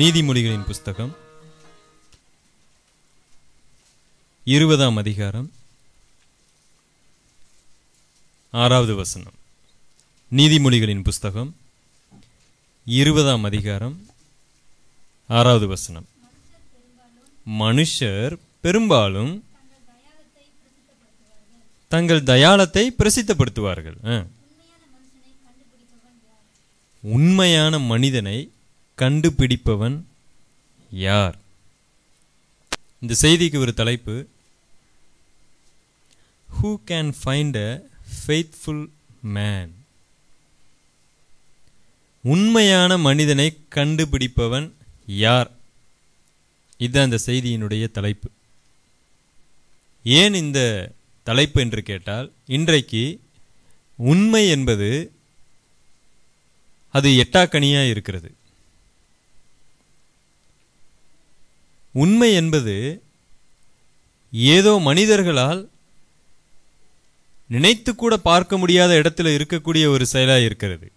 நீதிமொழிகளின் புஸ்தகம் இருபதாம் அதிகாரம் ஆறாவது வசனம் நீதிமொழிகளின் புஸ்தகம் இருபதாம் அதிகாரம் ஆறாவது வசனம் மனுஷர் பெரும்பாலும் தங்கள் தயாளத்தை பிரசித்தப்படுத்துவார்கள் உண்மையான மனிதனை கண்டுபிடிப்பவன் யார் இந்த செய்திக்கு ஒரு தலைப்பு who can find a faithful man உண்மையான மனிதனை கண்டுபிடிப்பவன் யார் இதுதான் அந்த செய்தியினுடைய தலைப்பு ஏன் இந்த தலைப்பு என்று கேட்டால் இன்றைக்கு உண்மை என்பது அது எட்டாக்கனியாக இருக்கிறது உண்மை என்பது ஏதோ மனிதர்களால் நினைத்து கூட பார்க்க முடியாத இடத்துல இருக்கக்கூடிய ஒரு செயலாக இருக்கிறது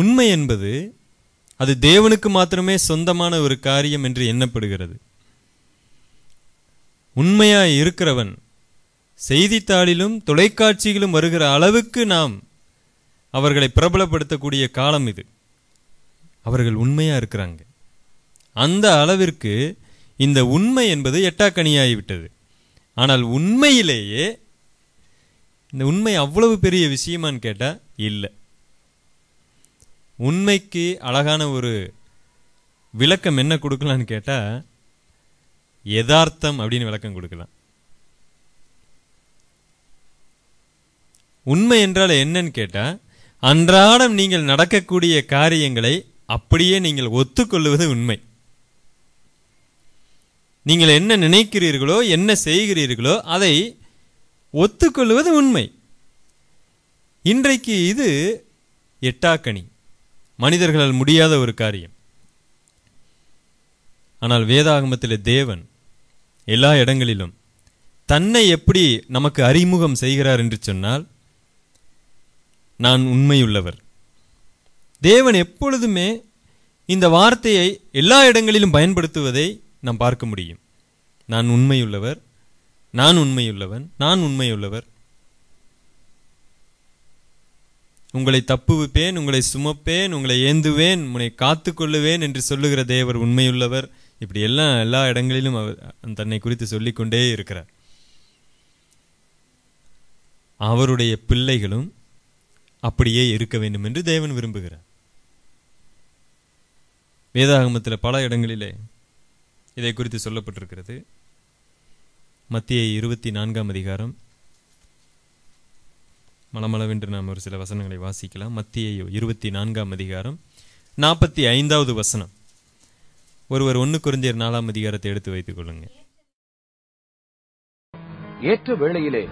உண்மை என்பது அது தேவனுக்கு மாத்திரமே சொந்தமான ஒரு காரியம் என்று எண்ணப்படுகிறது உண்மையாய் இருக்கிறவன் செய்தித்தாளிலும் தொலைக்காட்சியிலும் வருகிற அளவுக்கு நாம் அவர்களை பிரபலப்படுத்தக்கூடிய காலம் இது அவர்கள் உண்மையாக இருக்கிறாங்க அந்த அளவிற்கு இந்த உண்மை என்பது எட்டாக்கணியாகிவிட்டது ஆனால் உண்மையிலேயே இந்த உண்மை அவ்வளவு பெரிய விஷயமான்னு கேட்டால் இல்லை உண்மைக்கு அழகான ஒரு விளக்கம் என்ன கொடுக்கலான்னு கேட்டால் யதார்த்தம் அப்படின்னு விளக்கம் கொடுக்கலாம் உண்மை என்றால் என்னன்னு கேட்டால் அன்றாடம் நீங்கள் நடக்கக்கூடிய காரியங்களை அப்படியே நீங்கள் ஒத்துக்கொள்வது உண்மை நீங்கள் என்ன நினைக்கிறீர்களோ என்ன செய்கிறீர்களோ அதை ஒத்துக்கொள்வது உண்மை இன்றைக்கு இது எட்டாக்கணி மனிதர்களால் முடியாத ஒரு காரியம் ஆனால் வேதாகமத்தில் தேவன் எல்லா இடங்களிலும் தன்னை எப்படி நமக்கு அறிமுகம் செய்கிறார் என்று சொன்னால் நான் உண்மையுள்ளவர் தேவன் எப்பொழுதுமே இந்த வார்த்தையை எல்லா இடங்களிலும் பயன்படுத்துவதை நாம் பார்க்க முடியும் நான் உண்மையுள்ளவர் நான் உண்மையுள்ளவன் நான் உண்மையுள்ளவர் உங்களை தப்புவிப்பேன் உங்களை சுமப்பேன் உங்களை ஏந்துவேன் உன்னை காத்து கொள்ளுவேன் என்று சொல்லுகிற தேவர் உண்மையுள்ளவர் இப்படி எல்லாம் எல்லா இடங்களிலும் அவர் தன்னை குறித்து சொல்லிக்கொண்டே இருக்கிறார் அவருடைய பிள்ளைகளும் அப்படியே இருக்க வேண்டும் என்று தேவன் விரும்புகிறார் வேதாகமத்தில் பல இடங்களிலே இதை குறித்து சொல்லப்பட்டிருக்கிறது மத்திய இருபத்தி நான்காம் அதிகாரம் மலமளவென்று நாம் ஒரு சில வசனங்களை வாசிக்கலாம் மத்திய இருபத்தி நான்காம் அதிகாரம் நாற்பத்தி ஐந்தாவது வசனம் ஒருவர் ஒன்று குறிஞ்சியர் நாலாம் அதிகாரத்தை எடுத்து வைத்துக் கொள்ளுங்க ஏற்ற வேளையிலே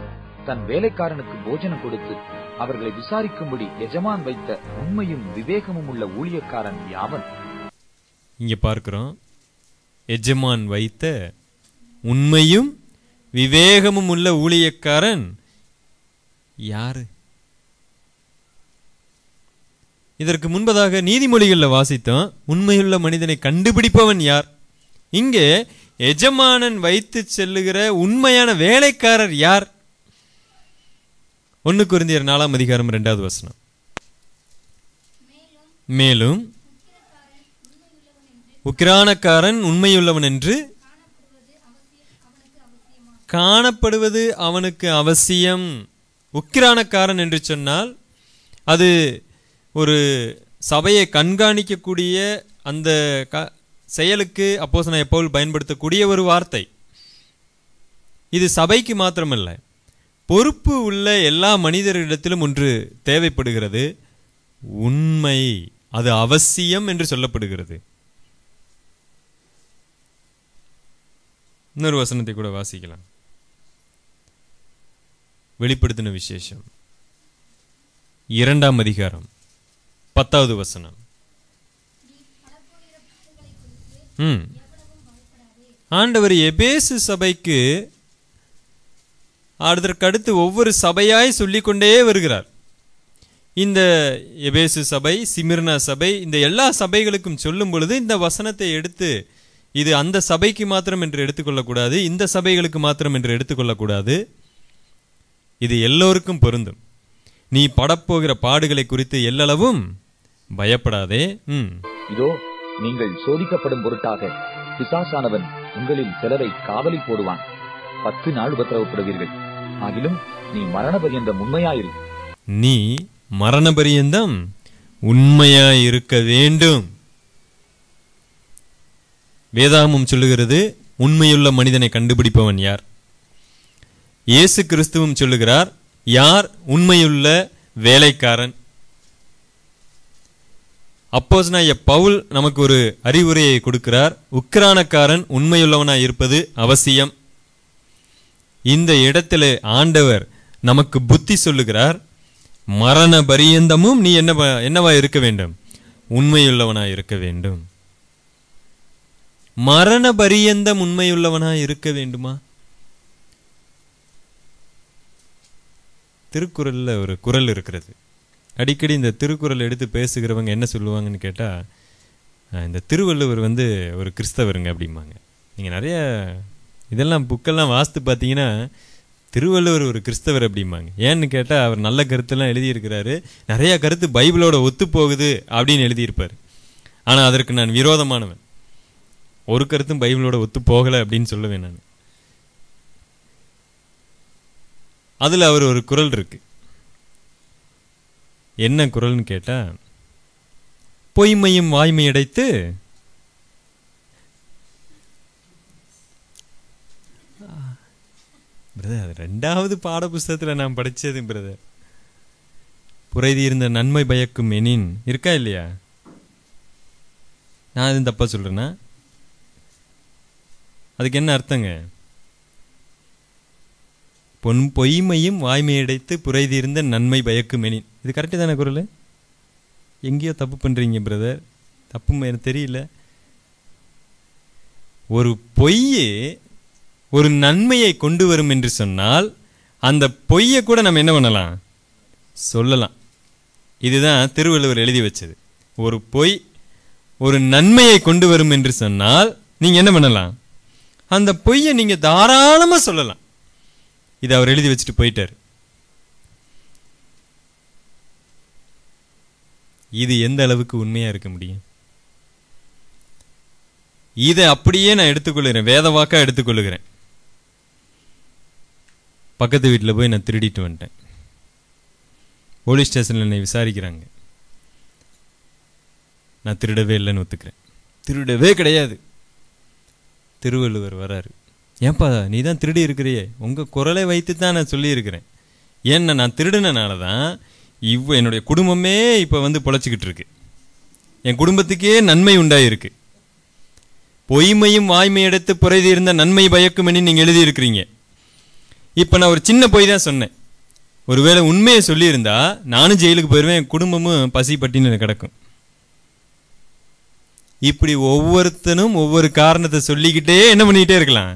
தன் வேலைக்காரனுக்கு போஜனம் கொடுத்து அவர்களை விசாரிக்கும்படி எஜமான் வைத்த உண்மையும் விவேகமும் உள்ள ஊழியக்காரன் யாவன் இங்க பார்க்கிறோம் எஜமான் வைத்த உண்மையும் விவேகமும் உள்ள ஊழியக்காரன் யாரு இதற்கு முன்பதாக நீதிமொழிகளில் வாசித்தோம் உண்மையுள்ள மனிதனை கண்டுபிடிப்பவன் யார் இங்கே எஜமானன் வைத்து செல்லுகிற உண்மையான வேலைக்காரர் யார் ஒன்று குருந்தியர் நாலாம் அதிகாரம் ரெண்டாவது வசனம் மேலும் உக்கிரானக்காரன் உண்மையுள்ளவன் என்று காணப்படுவது அவனுக்கு அவசியம் உக்கிரானக்காரன் என்று சொன்னால் அது ஒரு சபையை கண்காணிக்கக்கூடிய அந்த க செயலுக்கு அப்போஸ் நான் எப்போது பயன்படுத்தக்கூடிய ஒரு வார்த்தை இது சபைக்கு மாத்திரமல்ல பொறுப்பு உள்ள எல்லா மனிதர்களிடத்திலும் ஒன்று தேவைப்படுகிறது உண்மை அது அவசியம் என்று சொல்லப்படுகிறது இன்னொரு வசனத்தை கூட வாசிக்கலாம் வெளிப்படுத்தின விசேஷம் இரண்டாம் அதிகாரம் பத்தாவது வசனம் ம் ஆண்டவர் எபேசு சபைக்கு அதற்கடுத்து ஒவ்வொரு சபையாய் சொல்லிக்கொண்டே வருகிறார் இந்த எபேசு சபை சிமிர்னா சபை இந்த எல்லா சபைகளுக்கும் சொல்லும் பொழுது இந்த வசனத்தை எடுத்து இது அந்த சபைக்கு மாத்திரம் என்று எடுத்துக்கொள்ளக்கூடாது இந்த சபைகளுக்கு மாத்திரம் என்று எடுத்துக்கொள்ளக்கூடாது இது எல்லோருக்கும் பொருந்தும் நீ படப்போகிற பாடுகளை குறித்து எல்லளவும் பயப்படாதே இதோ நீங்கள் சோதிக்கப்படும் பொருட்டாக பிசாசானவன் உங்களில் சிலரை காவலில் போடுவான் பத்து நாள் உபத்திரவப்படுவீர்கள் ஆகிலும் நீ மரண பரியந்தம் உண்மையாயிரு நீ மரண பரியந்தம் உண்மையாயிருக்க வேண்டும் வேதாகமும் சொல்லுகிறது உண்மையுள்ள மனிதனை கண்டுபிடிப்பவன் யார் இயேசு கிறிஸ்துவும் சொல்லுகிறார் யார் உண்மையுள்ள வேலைக்காரன் அப்போஸ் நான் பவுல் நமக்கு ஒரு அறிவுரையை கொடுக்கிறார் உக்ரானக்காரன் உண்மையுள்ளவனாய் இருப்பது அவசியம் இந்த இடத்துல ஆண்டவர் நமக்கு புத்தி சொல்லுகிறார் மரண பரியந்தமும் நீ என்ன என்னவா இருக்க வேண்டும் உண்மையுள்ளவனாய் இருக்க வேண்டும் மரண பரியந்த உண்மையுள்ளவனா இருக்க வேண்டுமா திருக்குறளில் ஒரு குரல் இருக்கிறது அடிக்கடி இந்த திருக்குறள் எடுத்து பேசுகிறவங்க என்ன சொல்லுவாங்கன்னு கேட்டால் இந்த திருவள்ளுவர் வந்து ஒரு கிறிஸ்தவருங்க அப்படிம்பாங்க நீங்கள் நிறைய இதெல்லாம் புக்கெல்லாம் வாஸ்து பார்த்தீங்கன்னா திருவள்ளுவர் ஒரு கிறிஸ்தவர் அப்படிம்பாங்க ஏன்னு கேட்டால் அவர் நல்ல கருத்துலாம் எழுதியிருக்கிறாரு நிறையா கருத்து பைபிளோட ஒத்து போகுது அப்படின்னு எழுதியிருப்பார் ஆனால் அதற்கு நான் விரோதமானவன் ஒரு கருத்தும் பைபிளோட ஒத்து போகலை அப்படின்னு சொல்லுவேன் நான் அதில் அவர் ஒரு குரல் இருக்கு என்ன குரல்னு கேட்டால் பொய்மையும் வாய்மை அடைத்து பிரதர் ரெண்டாவது பாடப்புஸ்தகத்தில் நான் படித்தது பிரதர் புரைதி இருந்த நன்மை பயக்கும் எனின் இருக்கா இல்லையா நான் எதுவும் தப்பாக சொல்கிறேன்னா அதுக்கு என்ன அர்த்தங்க பொன் பொய்மையும் வாய்மையடைத்து புரைதிருந்த நன்மை பயக்குமெனின் இது கரெக்டு தானே குரல் எங்கேயோ தப்பு பண்ணுறீங்க பிரதர் தப்பு எனக்கு தெரியல ஒரு பொய்யே ஒரு நன்மையை கொண்டு வரும் என்று சொன்னால் அந்த பொய்யை கூட நம்ம என்ன பண்ணலாம் சொல்லலாம் இதுதான் திருவள்ளுவர் எழுதி வச்சது ஒரு பொய் ஒரு நன்மையை கொண்டு வரும் என்று சொன்னால் நீங்கள் என்ன பண்ணலாம் அந்த பொய்யை நீங்கள் தாராளமாக சொல்லலாம் இதை அவர் எழுதி வச்சுட்டு போயிட்டார் இது எந்த அளவுக்கு உண்மையாக இருக்க முடியும் இதை அப்படியே நான் எடுத்துக்கொள்ளுகிறேன் வேத எடுத்துக்கொள்ளுகிறேன் பக்கத்து வீட்டில் போய் நான் திருடிட்டு வந்துட்டேன் போலீஸ் ஸ்டேஷனில் என்னை விசாரிக்கிறாங்க நான் திருடவே இல்லைன்னு ஒத்துக்கிறேன் திருடவே கிடையாது திருவள்ளுவர் வராரு ஏன்பா நீ தான் திருடி இருக்கிறியே உங்கள் குரலை வைத்து தான் நான் சொல்லியிருக்கிறேன் ஏன்னா நான் திருடினனால தான் இவ் என்னுடைய குடும்பமே இப்போ வந்து பொழைச்சிக்கிட்டு இருக்கு என் குடும்பத்துக்கே நன்மை உண்டாயிருக்கு பொய்மையும் வாய்மை எடுத்து புரைதி இருந்த நன்மை பயக்குமென்னு நீங்கள் எழுதியிருக்கிறீங்க இப்போ நான் ஒரு சின்ன பொய் தான் சொன்னேன் ஒருவேளை உண்மையை சொல்லியிருந்தா நானும் ஜெயிலுக்கு போயிடுவேன் என் குடும்பமும் பசி பட்டின்னு கிடக்கும் இப்படி ஒவ்வொருத்தனும் ஒவ்வொரு காரணத்தை சொல்லிக்கிட்டே என்ன பண்ணிக்கிட்டே இருக்கலாம்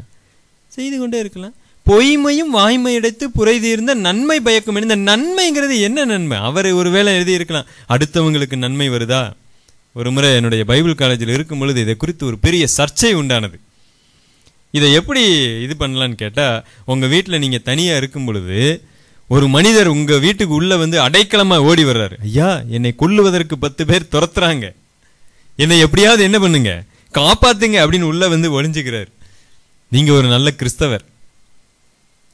செய்து கொண்டே இருக்கலாம் பொய்மையும் வாய்மை எடுத்து புரை தீர்ந்த நன்மை பயக்கும் இந்த நன்மைங்கிறது என்ன நன்மை அவர் ஒரு வேளை எழுதியிருக்கலாம் அடுத்தவங்களுக்கு நன்மை வருதா ஒரு முறை என்னுடைய பைபிள் காலேஜில் இருக்கும் பொழுது இதை குறித்து ஒரு பெரிய சர்ச்சை உண்டானது இதை எப்படி இது பண்ணலான்னு கேட்டால் உங்கள் வீட்டில் நீங்கள் தனியாக இருக்கும் பொழுது ஒரு மனிதர் உங்கள் வீட்டுக்கு உள்ளே வந்து அடைக்கலமாக ஓடி வர்றாரு ஐயா என்னை கொல்லுவதற்கு பத்து பேர் துரத்துறாங்க என்னை எப்படியாவது என்ன பண்ணுங்க காப்பாத்துங்க அப்படின்னு உள்ள வந்து ஒழிஞ்சுக்கிறார் நீங்க ஒரு நல்ல கிறிஸ்தவர்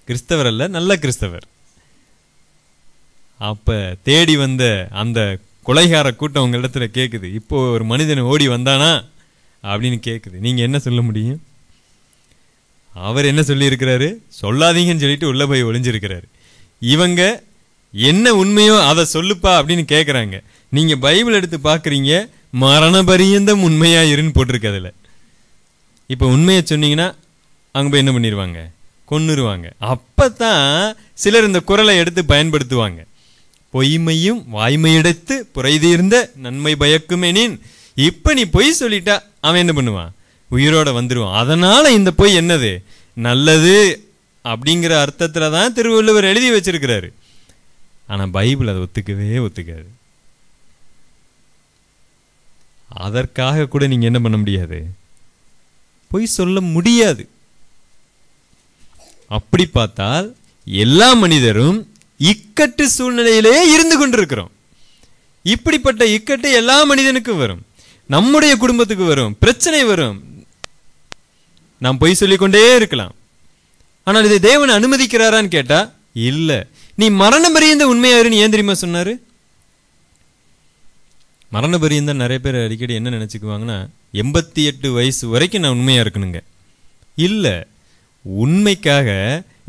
கிறிஸ்தவர் அல்ல நல்ல கிறிஸ்தவர் அப்ப தேடி வந்த அந்த கொலைகார கூட்டம் உங்களிடத்துல கேட்குது இப்போ ஒரு மனிதன் ஓடி வந்தானா அப்படின்னு கேட்குது நீங்க என்ன சொல்ல முடியும் அவர் என்ன சொல்லியிருக்கிறாரு சொல்லாதீங்கன்னு சொல்லிட்டு உள்ள போய் ஒளிஞ்சிருக்கிறாரு இவங்க என்ன உண்மையோ அதை சொல்லுப்பா அப்படின்னு கேட்குறாங்க நீங்கள் பைபிள் எடுத்து பார்க்குறீங்க மரணபரியந்தம் உண்மையா இருன்னு போட்டிருக்கு அதில் இப்போ உண்மையை சொன்னீங்கன்னா அங்கே போய் என்ன பண்ணிடுவாங்க கொன்னுருவாங்க அப்போ தான் சிலர் இந்த குரலை எடுத்து பயன்படுத்துவாங்க பொய்மையும் வாய்மையடைத்து புரைதீர்ந்த நன்மை பயக்குமேனின் இப்போ நீ பொய் சொல்லிட்டா அவன் என்ன பண்ணுவான் உயிரோட வந்துடுவான் அதனால் இந்த பொய் என்னது நல்லது அப்படிங்கிற அர்த்தத்தில் தான் திருவள்ளுவர் எழுதி வச்சிருக்கிறாரு ஆனால் பைபிள் அதை ஒத்துக்கவே ஒத்துக்காது அதற்காக கூட நீங்கள் என்ன பண்ண முடியாது பொய் சொல்ல முடியாது அப்படி பார்த்தால் எல்லா மனிதரும் இக்கட்டு சூழ்நிலையிலேயே இருந்து கொண்டிருக்கிறோம் இப்படிப்பட்ட இக்கட்டு எல்லா மனிதனுக்கும் வரும் நம்முடைய குடும்பத்துக்கு வரும் பிரச்சனை வரும் நாம் பொய் சொல்லிக்கொண்டே இருக்கலாம் ஆனால் இதை தேவன் அனுமதிக்கிறாரான்னு கேட்டா இல்லை நீ மரணம் அறிந்த உண்மையாருன்னு நீ ஏன் தெரியுமா சொன்னாரு மரண தான் நிறைய பேர் அடிக்கடி என்ன நினச்சிக்குவாங்கன்னா எண்பத்தி எட்டு வயசு வரைக்கும் நான் உண்மையாக இருக்கணுங்க இல்லை உண்மைக்காக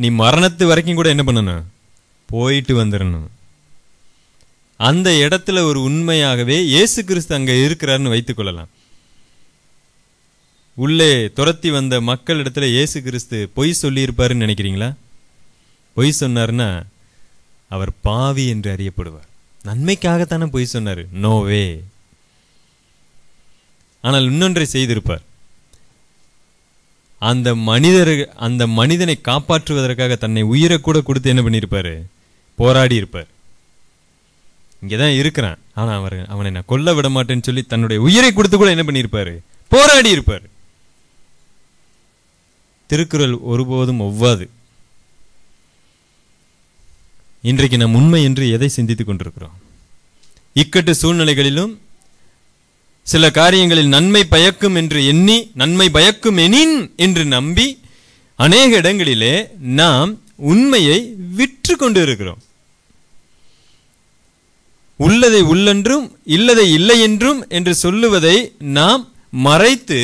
நீ மரணத்து வரைக்கும் கூட என்ன பண்ணணும் போயிட்டு வந்துடணும் அந்த இடத்துல ஒரு உண்மையாகவே இயேசு கிறிஸ்து அங்கே இருக்கிறாருன்னு வைத்துக்கொள்ளலாம் உள்ளே துரத்தி வந்த மக்கள் இடத்துல இயேசு கிறிஸ்து பொய் சொல்லியிருப்பாருன்னு நினைக்கிறீங்களா பொய் சொன்னார்னா அவர் பாவி என்று அறியப்படுவார் நன்மைக்காகத்தானே பொய் சொன்னார் நோவே ஆனால் இன்னொன்றை செய்திருப்பார் அந்த மனிதர் அந்த மனிதனை காப்பாற்றுவதற்காக தன்னை உயிரை கூட கொடுத்து என்ன பண்ணியிருப்பார் போராடி இருப்பார் இங்கே தான் இருக்கிறான் ஆனால் அவர் அவனை நான் கொல்ல விட மாட்டேன்னு சொல்லி தன்னுடைய உயிரை கொடுத்து கூட என்ன பண்ணியிருப்பார் போராடி இருப்பார் திருக்குறள் ஒருபோதும் ஒவ்வாது இன்றைக்கு நாம் உண்மை என்று எதை சிந்தித்துக் கொண்டிருக்கிறோம் இக்கட்டு சூழ்நிலைகளிலும் சில காரியங்களில் நன்மை பயக்கும் என்று எண்ணி நன்மை பயக்கும் எனின் என்று நம்பி அநேக இடங்களிலே நாம் உண்மையை விற்று கொண்டு இருக்கிறோம் உள்ளதை உள்ளென்றும் இல்லதை இல்லை என்றும் என்று சொல்லுவதை நாம் மறைத்து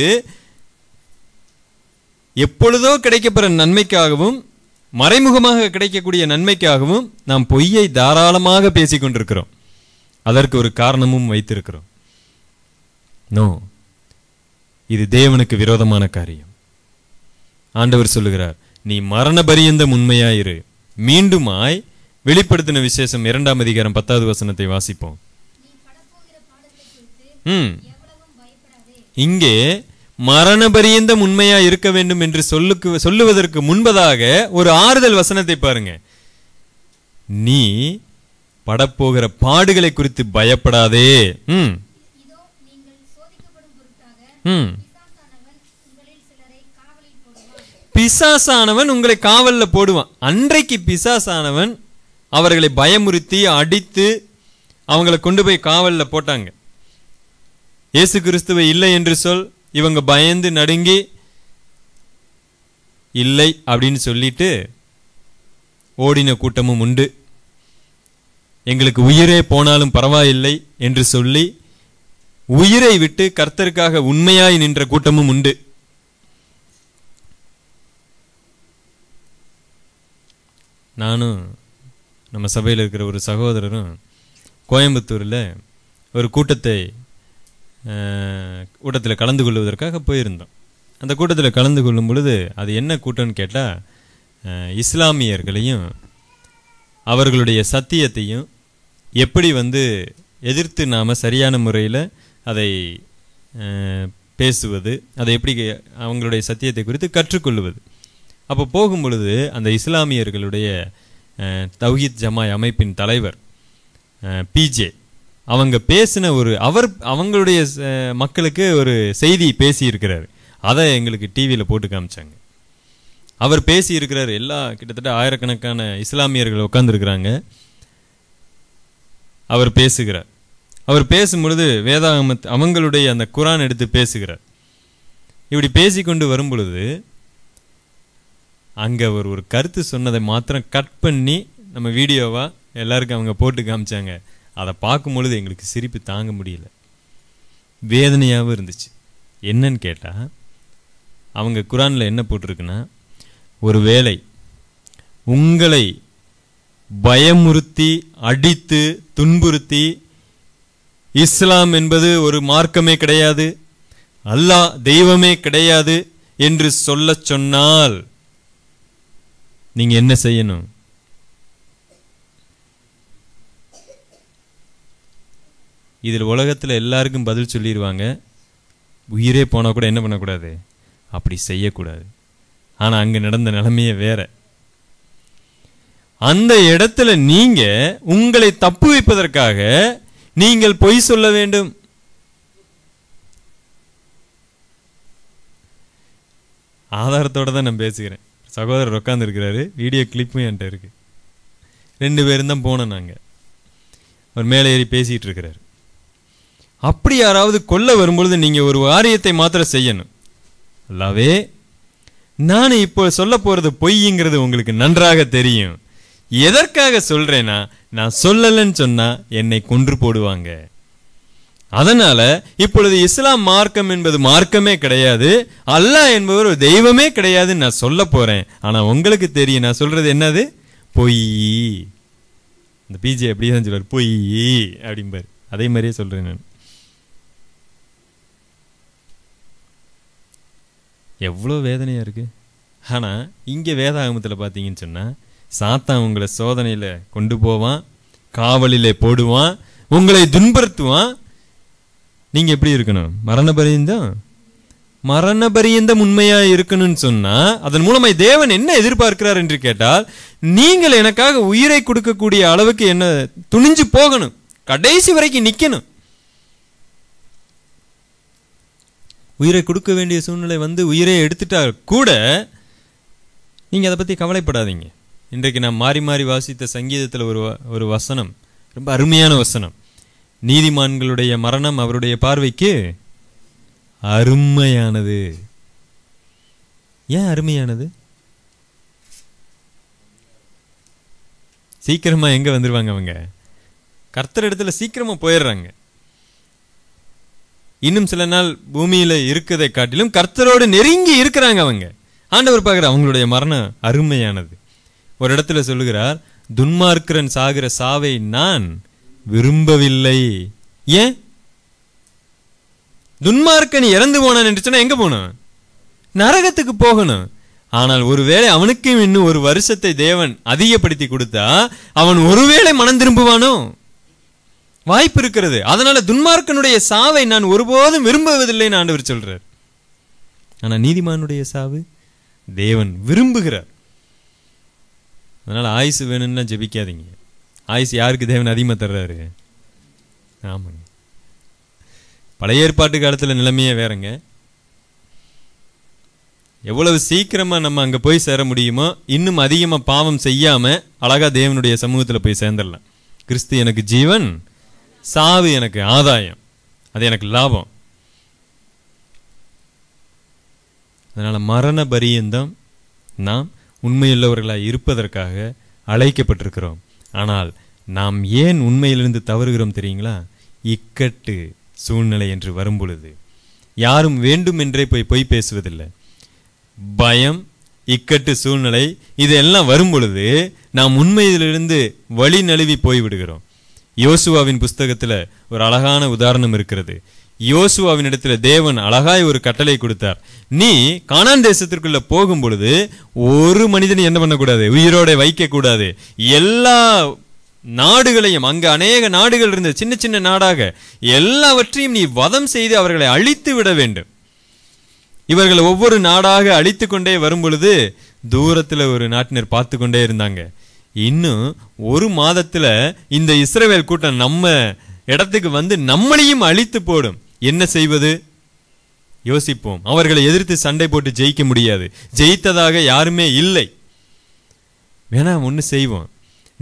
எப்பொழுதோ கிடைக்கப்பெற நன்மைக்காகவும் மறைமுகமாக கிடைக்கக்கூடிய நன்மைக்காகவும் நாம் பொய்யை தாராளமாக பேசிக்கொண்டிருக்கிறோம் அதற்கு ஒரு காரணமும் வைத்திருக்கிறோம் நோ இது தேவனுக்கு விரோதமான காரியம் ஆண்டவர் சொல்லுகிறார் நீ மரண பரியந்தம் உண்மையாயிரு மீண்டுமாய் வெளிப்படுத்தின விசேஷம் இரண்டாம் அதிகாரம் பத்தாவது வசனத்தை வாசிப்போம் இங்கே மரணபரியந்தம் உண்மையா இருக்க வேண்டும் என்று சொல்லுக்கு சொல்லுவதற்கு முன்பதாக ஒரு ஆறுதல் வசனத்தை பாருங்க நீ படப்போகிற பாடுகளை குறித்து பயப்படாதே ம் ம் பிசாசானவன் உங்களை காவலில் போடுவான் அன்றைக்கு பிசாசானவன் அவர்களை பயமுறுத்தி அடித்து அவங்களை கொண்டு போய் காவலில் போட்டாங்க இயேசு கிறிஸ்துவை இல்லை என்று சொல் இவங்க பயந்து நடுங்கி இல்லை அப்படின்னு சொல்லிட்டு ஓடின கூட்டமும் உண்டு எங்களுக்கு உயிரே போனாலும் பரவாயில்லை என்று சொல்லி உயிரை விட்டு கர்த்தருக்காக உண்மையாய் நின்ற கூட்டமும் உண்டு நானும் நம்ம சபையில் இருக்கிற ஒரு சகோதரரும் கோயம்புத்தூரில் ஒரு கூட்டத்தை கூட்டத்தில் கலந்து கொள்வதற்காக போயிருந்தோம் அந்த கூட்டத்தில் கலந்து கொள்ளும் பொழுது அது என்ன கூட்டம்னு கேட்டால் இஸ்லாமியர்களையும் அவர்களுடைய சத்தியத்தையும் எப்படி வந்து எதிர்த்து நாம் சரியான முறையில் அதை பேசுவது அதை எப்படி அவங்களுடைய சத்தியத்தை குறித்து கற்றுக்கொள்வது அப்போ போகும் பொழுது அந்த இஸ்லாமியர்களுடைய தௌஹித் ஜமாய் அமைப்பின் தலைவர் பிஜே அவங்க பேசின ஒரு அவர் அவங்களுடைய மக்களுக்கு ஒரு செய்தி பேசி இருக்கிறாரு அதை எங்களுக்கு டிவியில் போட்டு காமிச்சாங்க அவர் பேசி இருக்கிறார் எல்லா கிட்டத்தட்ட ஆயிரக்கணக்கான இஸ்லாமியர்கள் உட்காந்துருக்கிறாங்க அவர் பேசுகிறார் அவர் பேசும்பொழுது வேதாகம அவங்களுடைய அந்த குரான் எடுத்து பேசுகிறார் இப்படி பேசிக்கொண்டு வரும் பொழுது அங்கே அவர் ஒரு கருத்து சொன்னதை மாத்திரம் கட் பண்ணி நம்ம வீடியோவாக எல்லாருக்கும் அவங்க போட்டு காமிச்சாங்க அதை பார்க்கும் பொழுது எங்களுக்கு சிரிப்பு தாங்க முடியல வேதனையாகவும் இருந்துச்சு என்னன்னு கேட்டால் அவங்க குரானில் என்ன போட்டிருக்குன்னா ஒரு வேலை உங்களை பயமுறுத்தி அடித்து துன்புறுத்தி இஸ்லாம் என்பது ஒரு மார்க்கமே கிடையாது அல்லாஹ் தெய்வமே கிடையாது என்று சொல்ல சொன்னால் நீங்கள் என்ன செய்யணும் இதில் உலகத்தில் எல்லாருக்கும் பதில் சொல்லிடுவாங்க உயிரே போனால் கூட என்ன பண்ணக்கூடாது அப்படி செய்யக்கூடாது ஆனால் அங்கே நடந்த நிலைமையே வேற அந்த இடத்துல நீங்கள் உங்களை தப்பு வைப்பதற்காக நீங்கள் பொய் சொல்ல வேண்டும் ஆதாரத்தோடு தான் நான் பேசுகிறேன் சகோதரர் உட்காந்துருக்கிறாரு வீடியோ கிளிப்பும் என்கிட்ட இருக்குது ரெண்டு பேரும் தான் போனோம் நாங்கள் அவர் மேலே ஏறி பேசிகிட்டு இருக்கிறாரு அப்படி யாராவது கொல்ல வரும்பொழுது நீங்கள் ஒரு வாரியத்தை மாத்திரம் செய்யணும் அல்லாவே நான் இப்போ சொல்ல போகிறது பொய்ங்கிறது உங்களுக்கு நன்றாக தெரியும் எதற்காக சொல்கிறேன்னா நான் சொல்லலைன்னு சொன்னால் என்னை கொன்று போடுவாங்க அதனால் இப்பொழுது இஸ்லாம் மார்க்கம் என்பது மார்க்கமே கிடையாது அல்லாஹ் என்பவர் தெய்வமே கிடையாதுன்னு நான் சொல்ல போகிறேன் ஆனால் உங்களுக்கு தெரியும் நான் சொல்கிறது என்னது பொய் இந்த பிஜே அப்படியே தான் சொல்லுவார் பொய் அப்படிம்பார் அதே மாதிரியே சொல்கிறேன் நான் எவ்வளோ வேதனையாக இருக்குது ஆனால் இங்கே வேதாகமத்தில் பார்த்தீங்கன்னு சொன்னால் சாத்தான் உங்களை சோதனையில் கொண்டு போவான் காவலில் போடுவான் உங்களை துன்புறுத்துவான் நீங்கள் எப்படி இருக்கணும் மரண பரியந்தம் மரண பரியந்தம் உண்மையாக இருக்கணும்னு சொன்னால் அதன் மூலமாக தேவன் என்ன எதிர்பார்க்கிறார் என்று கேட்டால் நீங்கள் எனக்காக உயிரை கொடுக்கக்கூடிய அளவுக்கு என்ன துணிஞ்சு போகணும் கடைசி வரைக்கும் நிற்கணும் உயிரை கொடுக்க வேண்டிய சூழ்நிலை வந்து உயிரை எடுத்துட்டால் கூட நீங்கள் அதை பற்றி கவலைப்படாதீங்க இன்றைக்கு நான் மாறி மாறி வாசித்த சங்கீதத்தில் ஒரு ஒரு வசனம் ரொம்ப அருமையான வசனம் நீதிமான்களுடைய மரணம் அவருடைய பார்வைக்கு அருமையானது ஏன் அருமையானது சீக்கிரமாக எங்கே வந்துடுவாங்க அவங்க கர்த்தர் இடத்துல சீக்கிரமாக போயிடுறாங்க இன்னும் சில நாள் பூமியில இருக்கதை காட்டிலும் கர்த்தரோடு நெருங்கி இருக்கிறாங்க அவங்க ஆண்டவர் பார்க்குற அவங்களுடைய மரணம் அருமையானது ஒரு இடத்துல சொல்லுகிறார் துன்மார்க்கரன் சாகிற சாவை நான் விரும்பவில்லை ஏன் துன்மார்க்கன் இறந்து போனான் என்று சொன்னா எங்க போனான் நரகத்துக்கு போகணும் ஆனால் ஒருவேளை அவனுக்கும் இன்னும் ஒரு வருஷத்தை தேவன் அதிகப்படுத்தி கொடுத்தா அவன் ஒருவேளை மனம் திரும்புவானோ வாய்ப்பு இருக்கிறது அதனால துன்மார்க்கனுடைய சாவை நான் ஒருபோதும் விரும்புவதில்லைன்னு ஆண்டவர் சொல்றார் ஆனா நீதிமானுடைய சாவு தேவன் விரும்புகிறார் அதனால ஆயுசு வேணும்னா ஜெபிக்காதீங்க ஆயுசு யாருக்கு தேவன் அதிகமாக தர்றாரு ஆமாங்க பழைய ஏற்பாட்டு காலத்தில் நிலைமையே வேறங்க எவ்வளவு சீக்கிரமாக நம்ம அங்கே போய் சேர முடியுமோ இன்னும் அதிகமாக பாவம் செய்யாமல் அழகாக தேவனுடைய சமூகத்தில் போய் சேர்ந்துடலாம் கிறிஸ்து எனக்கு ஜீவன் சாவு எனக்கு ஆதாயம் அது எனக்கு லாபம் அதனால் மரண பரியந்தம் நாம் உண்மையுள்ளவர்களாக இருப்பதற்காக அழைக்கப்பட்டிருக்கிறோம் ஆனால் நாம் ஏன் உண்மையிலிருந்து தவறுகிறோம் தெரியுங்களா இக்கட்டு சூழ்நிலை என்று வரும்பொழுது யாரும் வேண்டுமென்றே போய் பொய் பேசுவதில்லை பயம் இக்கட்டு சூழ்நிலை இதெல்லாம் வரும் பொழுது நாம் உண்மையிலிருந்து வழி நழுவி போய்விடுகிறோம் யோசுவாவின் புஸ்தகத்தில் ஒரு அழகான உதாரணம் இருக்கிறது யோசுவாவின் இடத்துல தேவன் அழகாய் ஒரு கட்டளை கொடுத்தார் நீ கானான் தேசத்திற்குள்ள போகும் பொழுது ஒரு மனிதனை என்ன பண்ணக்கூடாது உயிரோட வைக்கக்கூடாது எல்லா நாடுகளையும் அங்கே அநேக நாடுகள் இருந்த சின்ன சின்ன நாடாக எல்லாவற்றையும் நீ வதம் செய்து அவர்களை அழித்து விட வேண்டும் இவர்களை ஒவ்வொரு நாடாக அழித்து கொண்டே வரும் பொழுது தூரத்தில் ஒரு நாட்டினர் பார்த்து கொண்டே இருந்தாங்க இன்னும் ஒரு மாதத்துல இந்த இஸ்ரேவேல் கூட்டம் நம்ம இடத்துக்கு வந்து நம்மளையும் அழித்து போடும் என்ன செய்வது யோசிப்போம் அவர்களை எதிர்த்து சண்டை போட்டு ஜெயிக்க முடியாது ஜெயித்ததாக யாருமே இல்லை வேணா ஒன்று செய்வோம்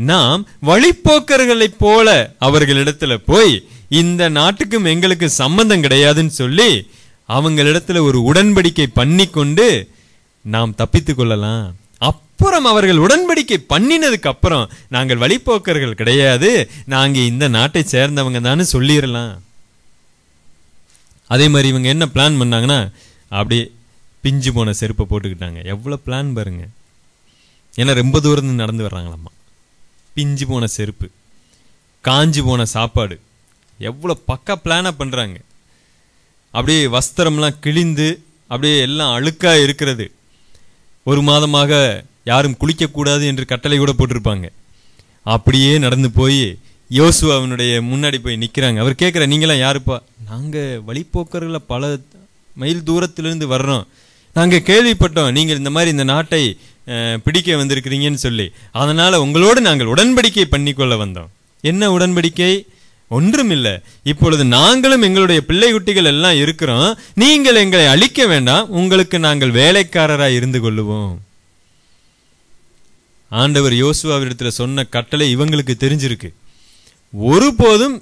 நாம் வழிப்போக்கர்களை போல அவர்களிடத்துல போய் இந்த நாட்டுக்கும் எங்களுக்கு சம்பந்தம் கிடையாதுன்னு சொல்லி அவங்களிடத்துல ஒரு உடன்படிக்கை பண்ணி கொண்டு நாம் தப்பித்து கொள்ளலாம் அப்புறம் அவர்கள் உடன்படிக்கை பண்ணினதுக்கு அப்புறம் நாங்கள் வழிபோக்கர்கள் கிடையாது நாங்க இந்த நாட்டை சேர்ந்தவங்க தான் சொல்லிடலாம் அதே மாதிரி இவங்க என்ன பிளான் பண்ணாங்கன்னா அப்படியே பிஞ்சு போன செருப்பை போட்டுக்கிட்டாங்க எவ்வளோ பிளான் பாருங்க ஏன்னா ரொம்ப தூரம் நடந்து வர்றாங்களாம்மா பிஞ்சு போன செருப்பு காஞ்சி போன சாப்பாடு எவ்வளோ பக்கா பிளானாக பண்ணுறாங்க அப்படியே வஸ்திரம்லாம் கிழிந்து அப்படியே எல்லாம் அழுக்காக இருக்கிறது ஒரு மாதமாக யாரும் குளிக்கக்கூடாது என்று கட்டளை கூட போட்டிருப்பாங்க அப்படியே நடந்து போய் யோசு அவனுடைய முன்னாடி போய் நிற்கிறாங்க அவர் கேட்குற நீங்களாம் யாருப்பா நாங்கள் வழிப்போக்கர்களில் பல மைல் தூரத்திலிருந்து வர்றோம் நாங்கள் கேள்விப்பட்டோம் நீங்கள் இந்த மாதிரி இந்த நாட்டை பிடிக்க வந்திருக்கிறீங்கன்னு சொல்லி அதனால் உங்களோடு நாங்கள் உடன்படிக்கை பண்ணிக்கொள்ள வந்தோம் என்ன உடன்படிக்கை ஒன்றும் இல்லை இப்பொழுது நாங்களும் எங்களுடைய பிள்ளை குட்டிகள் எல்லாம் இருக்கிறோம் நீங்கள் எங்களை அழிக்க வேண்டாம் உங்களுக்கு நாங்கள் வேலைக்காரராக இருந்து கொள்ளுவோம் ஆண்டவர் யோசுவாவிடத்தில் சொன்ன கட்டளை இவங்களுக்கு தெரிஞ்சிருக்கு ஒருபோதும்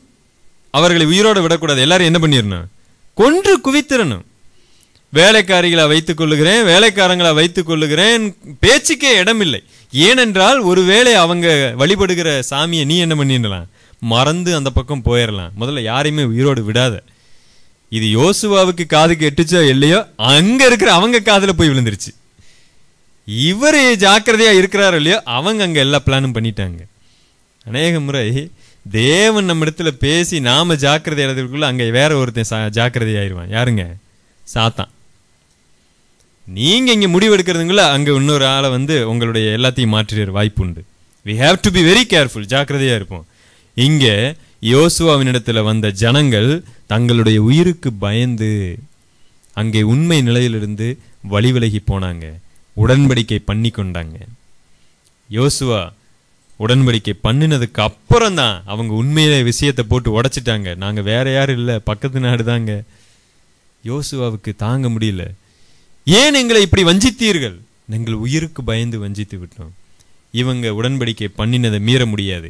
அவர்களை உயிரோடு விடக்கூடாது எல்லாரும் என்ன பண்ணிடணும் கொன்று குவித்திரணும் வேலைக்காரிகளை வைத்துக் கொள்ளுகிறேன் வேலைக்காரங்களை வைத்துக் கொள்ளுகிறேன் பேச்சுக்கே இடமில்லை ஏனென்றால் ஒருவேளை அவங்க வழிபடுகிற சாமியை நீ என்ன பண்ணிடலாம் மறந்து அந்த பக்கம் போயிடலாம் முதல்ல யாரையுமே உயிரோடு விடாத இது யோசுவாவுக்கு காதுக்கு எட்டுச்சோ இல்லையோ அங்கே இருக்கிற அவங்க காதில் போய் விழுந்துருச்சு இவர் ஜாக்கிரதையாக இருக்கிறாரோ இல்லையோ அவங்க அங்கே எல்லா பிளானும் பண்ணிட்டாங்க அநேக முறை தேவன் நம்ம இடத்துல பேசி நாம் ஜாக்கிரதை இடத்துக்குள்ளே அங்கே வேற ஒருத்தன் சா ஜாக்கிரதை ஆயிடுவான் யாருங்க சாத்தான் நீங்கள் இங்கே முடிவெடுக்கிறதுங்கள அங்கே இன்னொரு ஆளை வந்து உங்களுடைய எல்லாத்தையும் மாற்றிடுற வாய்ப்பு உண்டு we have to be very careful ஜாக்கிரதையாக இருப்போம் இங்கே யோசுவாவினிடத்தில் வந்த ஜனங்கள் தங்களுடைய உயிருக்கு பயந்து அங்கே உண்மை நிலையிலிருந்து வழிவிலகி போனாங்க உடன்படிக்கை பண்ணி கொண்டாங்க யோசுவா உடன்படிக்கை பண்ணினதுக்கு அப்புறம் தான் அவங்க உண்மையில விஷயத்தை போட்டு உடைச்சிட்டாங்க நாங்கள் வேற யாரும் இல்லை பக்கத்து நாடு தாங்க யோசுவாவுக்கு தாங்க முடியல ஏன் எங்களை இப்படி வஞ்சித்தீர்கள் எங்கள் உயிருக்கு பயந்து வஞ்சித்து விட்டோம் இவங்க உடன்படிக்கை பண்ணினதை மீற முடியாது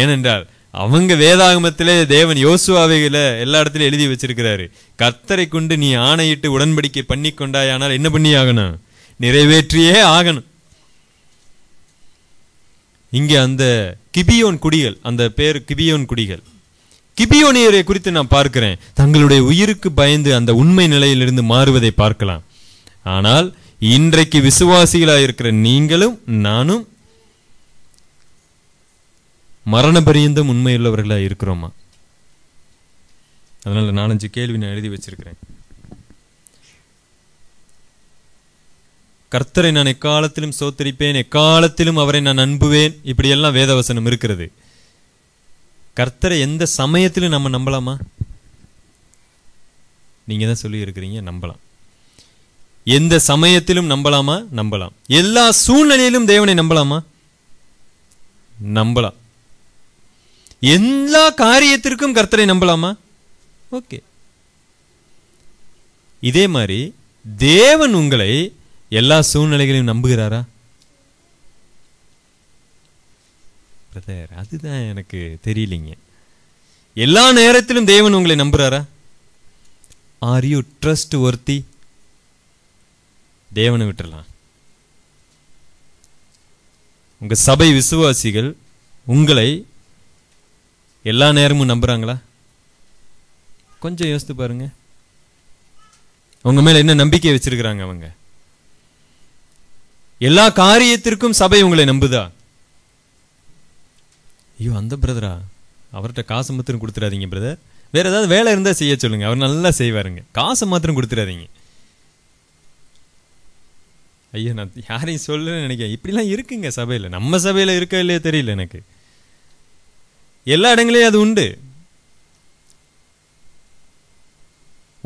ஏனென்றால் அவங்க வேதாகமத்திலே தேவன் யோசுவாவைகள எல்லா இடத்துலையும் எழுதி வச்சிருக்கிறாரு கத்தரை கொண்டு நீ ஆணையிட்டு உடன்படிக்கை பண்ணி கொண்டாயானால் என்ன பண்ணி ஆகணும் நிறைவேற்றியே ஆகணும் இங்கே அந்த கிபியோன் குடிகள் அந்த பேர் கிபியோன் குடிகள் கிபியோனியரை குறித்து நான் பார்க்கிறேன் தங்களுடைய உயிருக்கு பயந்து அந்த உண்மை நிலையிலிருந்து மாறுவதை பார்க்கலாம் ஆனால் இன்றைக்கு விசுவாசிகளாக இருக்கிற நீங்களும் நானும் மரண பரியந்தம் உண்மையுள்ளவர்களாக இருக்கிறோமா அதனால் நாலஞ்சு கேள்வி நான் எழுதி வச்சிருக்கிறேன் கர்த்தரை நான் எக்காலத்திலும் சோத்தரிப்பேன் எக்காலத்திலும் அவரை நான் நம்புவேன் இப்படியெல்லாம் வேதவசனம் இருக்கிறது கர்த்தரை எந்த சமயத்திலும் நம்ம நம்பலாமா நீங்க தான் சொல்லி இருக்கிறீங்க நம்பலாம் எந்த சமயத்திலும் நம்பலாமா நம்பலாம் எல்லா சூழ்நிலையிலும் தேவனை நம்பலாமா நம்பலாம் எல்லா காரியத்திற்கும் கர்த்தரை நம்பலாமா ஓகே இதே மாதிரி தேவன் உங்களை எல்லா சூழ்நிலைகளையும் நம்புகிறாரா பிரதர் அதுதான் எனக்கு தெரியலீங்க எல்லா நேரத்திலும் தேவன் உங்களை நம்புறாரா ஆர் யூ ட்ரஸ்ட் ஒர்த்தி தேவனை விட்டுடலாம் உங்கள் சபை விசுவாசிகள் உங்களை எல்லா நேரமும் நம்புகிறாங்களா கொஞ்சம் யோசித்து பாருங்க உங்கள் மேலே என்ன நம்பிக்கை வச்சிருக்கிறாங்க அவங்க எல்லா காரியத்திற்கும் சபை உங்களை நம்புதா ஐயோ அந்த பிரதரா அவர்கிட்ட காசு மாத்திரம் கொடுத்துடாதீங்க பிரதர் வேற ஏதாவது வேலை இருந்தால் செய்ய சொல்லுங்க அவர் நல்லா செய்வாருங்க காசு மாத்திரம் கொடுத்துடாதீங்க ஐயோ நான் யாரையும் சொல்லுன்னு நினைக்கிறேன் இப்படிலாம் இருக்குங்க சபையில் நம்ம சபையில் இருக்க இல்லையே தெரியல எனக்கு எல்லா இடங்களையும் அது உண்டு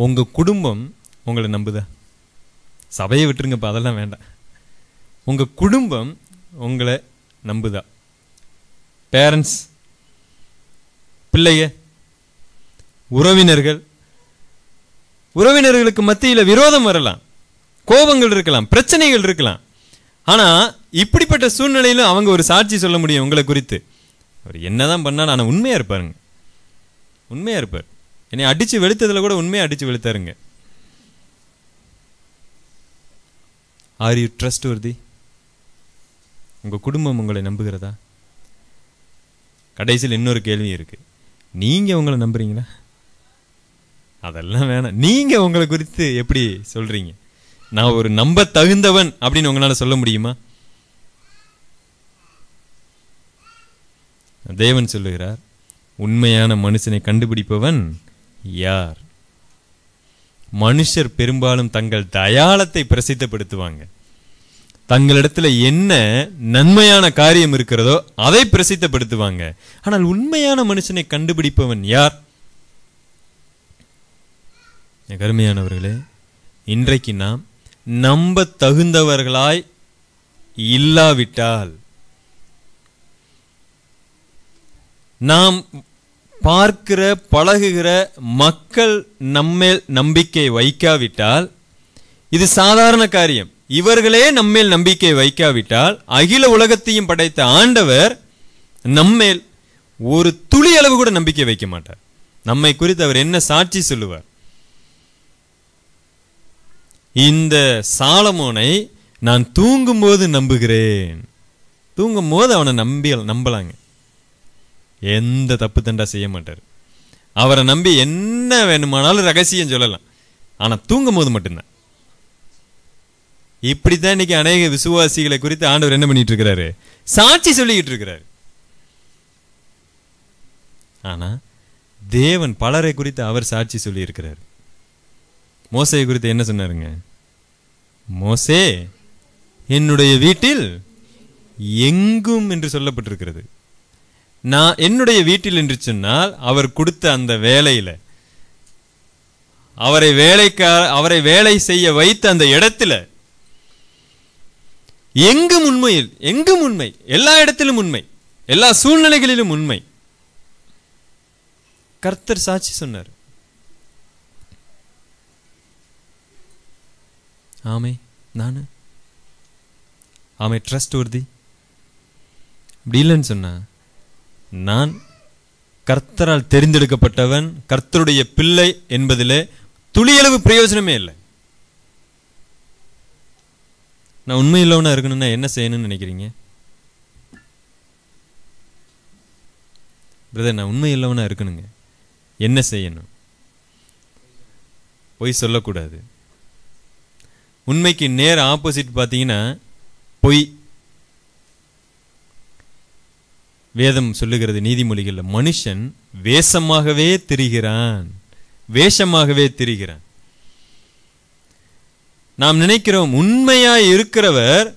உங்கள் குடும்பம் உங்களை நம்புதா சபையை விட்டுருங்கப்பா அதெல்லாம் வேண்டாம் உங்கள் குடும்பம் உங்களை நம்புதா பேரண்ட்ஸ் பிள்ளைய உறவினர்கள் உறவினர்களுக்கு மத்தியில் விரோதம் வரலாம் கோபங்கள் இருக்கலாம் பிரச்சனைகள் இருக்கலாம் ஆனால் இப்படிப்பட்ட சூழ்நிலையிலும் அவங்க ஒரு சாட்சி சொல்ல முடியும் உங்களை குறித்து அவர் என்ன தான் பண்ணால் ஆனால் உண்மையாக இருப்பாருங்க உண்மையாக இருப்பார் என்னை அடித்து வெளுத்ததில் கூட உண்மையாக அடித்து வெளுத்தாருங்க ஆர் யூ ட்ரஸ்ட் வருதி உங்கள் குடும்பம் உங்களை நம்புகிறதா கடைசியில் இன்னொரு கேள்வி இருக்குது நீங்கள் உங்களை நம்புறீங்களா அதெல்லாம் வேணாம் நீங்கள் உங்களை குறித்து எப்படி சொல்கிறீங்க நான் ஒரு நம்ப தகுந்தவன் அப்படின்னு உங்களால் சொல்ல முடியுமா தேவன் சொல்லுகிறார் உண்மையான மனுஷனை கண்டுபிடிப்பவன் யார் மனுஷர் பெரும்பாலும் தங்கள் தயாளத்தை பிரசித்தப்படுத்துவாங்க தங்களிடத்துல என்ன நன்மையான காரியம் இருக்கிறதோ அதை பிரசித்தப்படுத்துவாங்க ஆனால் உண்மையான மனுஷனை கண்டுபிடிப்பவன் யார் கருமையானவர்களே இன்றைக்கு நாம் நம்ப தகுந்தவர்களாய் இல்லாவிட்டால் நாம் பார்க்கிற பழகுகிற மக்கள் நம்மேல் நம்பிக்கை வைக்காவிட்டால் இது சாதாரண காரியம் இவர்களே நம்மேல் நம்பிக்கை வைக்காவிட்டால் அகில உலகத்தையும் படைத்த ஆண்டவர் நம்மேல் ஒரு துளி அளவு கூட நம்பிக்கை வைக்க மாட்டார் நம்மை குறித்து அவர் என்ன சாட்சி சொல்லுவார் இந்த சாலமோனை நான் தூங்கும் போது நம்புகிறேன் தூங்கும் போது அவனை நம்பி நம்பலாங்க எந்த தப்பு தண்டா செய்ய மாட்டார் அவரை நம்பி என்ன வேணுமானாலும் ரகசியம் சொல்லலாம் ஆனால் தூங்கும் போது மட்டும்தான் இப்படி தான் இன்னைக்கு அநேக விசுவாசிகளை குறித்து ஆண்டவர் என்ன பண்ணிட்டு இருக்கிறாரு சாட்சி சொல்லிக்கிட்டு இருக்கிறாரு ஆனா தேவன் பலரை குறித்து அவர் சாட்சி சொல்லி இருக்கிறார் மோசையை குறித்து என்ன சொன்னாருங்க மோசே என்னுடைய வீட்டில் எங்கும் என்று சொல்லப்பட்டிருக்கிறது நான் என்னுடைய வீட்டில் என்று சொன்னால் அவர் கொடுத்த அந்த வேலையில அவரை வேலைக்கா அவரை வேலை செய்ய வைத்த அந்த இடத்துல எங்கும் உண்மையில் எங்கும் உண்மை எல்லா இடத்திலும் உண்மை எல்லா சூழ்நிலைகளிலும் உண்மை கர்த்தர் சாட்சி சொன்னார் ஆமே நானு ஆமே ட்ரஸ்ட் உறுதி அப்படி இல்லைன்னு சொன்னா நான் கர்த்தரால் தெரிந்தெடுக்கப்பட்டவன் கர்த்தருடைய பிள்ளை என்பதிலே துளியளவு பிரயோஜனமே இல்லை நான் உண்மை இல்லவனா இருக்கணும்னா என்ன செய்யணும்னு நினைக்கிறீங்க பிரதர் நான் இல்லவனா இருக்கணுங்க என்ன செய்யணும் பொய் சொல்லக்கூடாது உண்மைக்கு நேர் ஆப்போசிட் பார்த்தீங்கன்னா பொய் வேதம் சொல்லுகிறது நீதிமொழிகளில் மனுஷன் வேஷமாகவே திரிகிறான் வேஷமாகவே திரிகிறான் நாம் நினைக்கிறோம் உண்மையாய் இருக்கிறவர்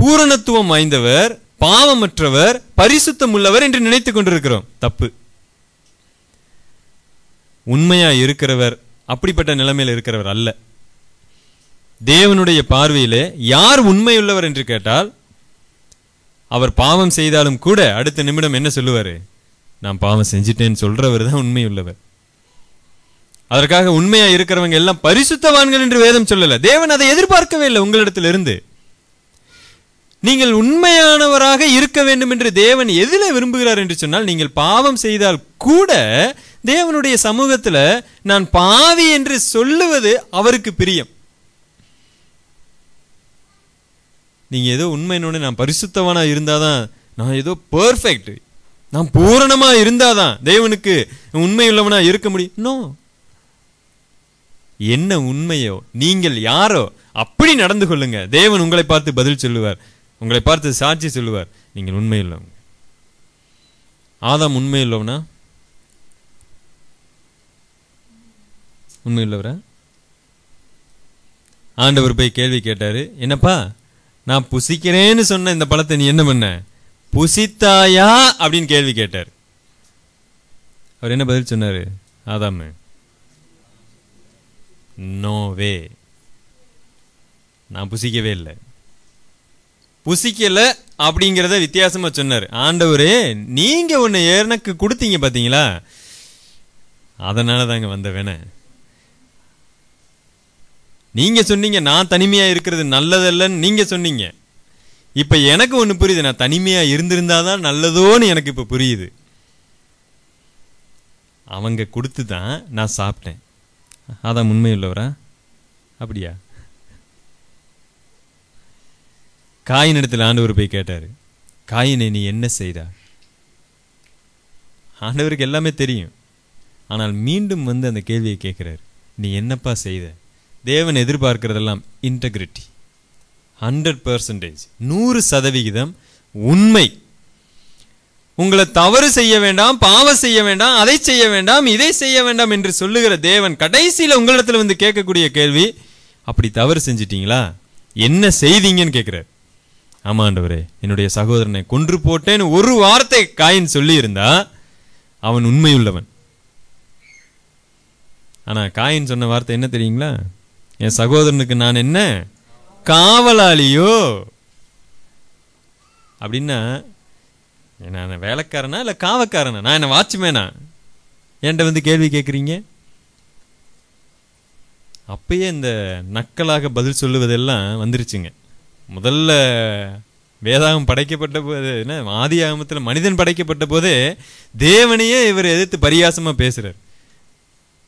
பூரணத்துவம் வாய்ந்தவர் பாவமற்றவர் பரிசுத்தம் உள்ளவர் என்று நினைத்துக் கொண்டிருக்கிறோம் தப்பு உண்மையா இருக்கிறவர் அப்படிப்பட்ட நிலைமையில் இருக்கிறவர் அல்ல தேவனுடைய பார்வையிலே யார் உண்மையுள்ளவர் என்று கேட்டால் அவர் பாவம் செய்தாலும் கூட அடுத்த நிமிடம் என்ன சொல்லுவாரு நான் பாவம் செஞ்சிட்டேன்னு சொல்றவர் தான் உண்மையுள்ளவர் அதற்காக உண்மையா இருக்கிறவங்க எல்லாம் பரிசுத்தவான்கள் என்று வேதம் சொல்லல தேவன் அதை எதிர்பார்க்கவே இல்லை உங்களிடத்தில் இருந்து நீங்கள் உண்மையானவராக இருக்க வேண்டும் என்று தேவன் எதில விரும்புகிறார் என்று சொன்னால் நீங்கள் பாவம் செய்தால் கூட தேவனுடைய சமூகத்தில் நான் பாவி என்று சொல்லுவது அவருக்கு பிரியம் நீங்கள் ஏதோ உண்மையினோட நான் பரிசுத்தவனாக இருந்தாதான் நான் ஏதோ பர்ஃபெக்ட் நான் பூரணமாக இருந்தாதான் தேவனுக்கு உண்மையுள்ளவனாக இருக்க முடியும் நோ என்ன உண்மையோ நீங்கள் யாரோ அப்படி நடந்து கொள்ளுங்க தேவன் உங்களை பார்த்து பதில் சொல்லுவார் உங்களை பார்த்து சாட்சி சொல்லுவார் நீங்கள் இல்லவங்க ஆதாம் உண்மை இல்லவரா ஆண்டவர் போய் கேள்வி கேட்டார் என்னப்பா நான் புசிக்கிறேன்னு சொன்ன இந்த பழத்தை நீ என்ன பண்ண புசித்தாயா அப்படின்னு கேள்வி கேட்டார் அவர் என்ன பதில் சொன்னார் ஆதாம் நோவே நான் புசிக்கவே இல்லை புசிக்கலை அப்படிங்கிறத வித்தியாசமாக சொன்னார் ஆண்டவரே நீங்கள் ஒன்று எனக்கு கொடுத்தீங்க பார்த்தீங்களா அதனால தாங்க வந்த வேணே நீங்கள் சொன்னீங்க நான் தனிமையாக இருக்கிறது நல்லதல்லன்னு நீங்கள் சொன்னீங்க இப்போ எனக்கு ஒன்று புரியுது நான் தனிமையாக இருந்திருந்தா தான் நல்லதோன்னு எனக்கு இப்போ புரியுது அவங்க கொடுத்து தான் நான் சாப்பிட்டேன் உண்மை உண்மையுள்ளவரா அப்படியா காயின் இடத்துல ஆண்டவர் போய் கேட்டார் காயினை நீ என்ன செய்தா ஆண்டவருக்கு எல்லாமே தெரியும் ஆனால் மீண்டும் வந்து அந்த கேள்வியை கேட்குறாரு நீ என்னப்பா செய்த தேவன் எதிர்பார்க்கிறதெல்லாம் இன்டெகிரிட்டி ஹண்ட்ரட் பர்சன்டேஜ் நூறு சதவிகிதம் உண்மை உங்களை தவறு செய்ய வேண்டாம் பாவம் செய்ய வேண்டாம் அதை செய்ய வேண்டாம் இதை செய்ய வேண்டாம் என்று சொல்லுகிற தேவன் கடைசியில் உங்களிடத்தில் வந்து கேட்கக்கூடிய கேள்வி அப்படி தவறு செஞ்சிட்டீங்களா என்ன செய்தீங்கன்னு கேட்குறார் ஆமாண்டவரே என்னுடைய சகோதரனை கொன்று போட்டேன்னு ஒரு வார்த்தை காயின் சொல்லியிருந்தா அவன் உண்மையுள்ளவன் ஆனால் காயின் சொன்ன வார்த்தை என்ன தெரியுங்களா என் சகோதரனுக்கு நான் என்ன காவலாளியோ அப்படின்னா நான் வேலைக்காரனா இல்லை காவக்காரனா நான் என்ன வாட்ச்மேனா என்கிட்ட வந்து கேள்வி கேட்குறீங்க அப்பயே இந்த நக்கலாக பதில் சொல்லுவதெல்லாம் வந்துருச்சுங்க முதல்ல வேதாகம் படைக்கப்பட்ட போது என்ன ஆதி ஆகமத்தில் மனிதன் படைக்கப்பட்ட போதே தேவனையே இவர் எதிர்த்து பரியாசமாக பேசுகிறார்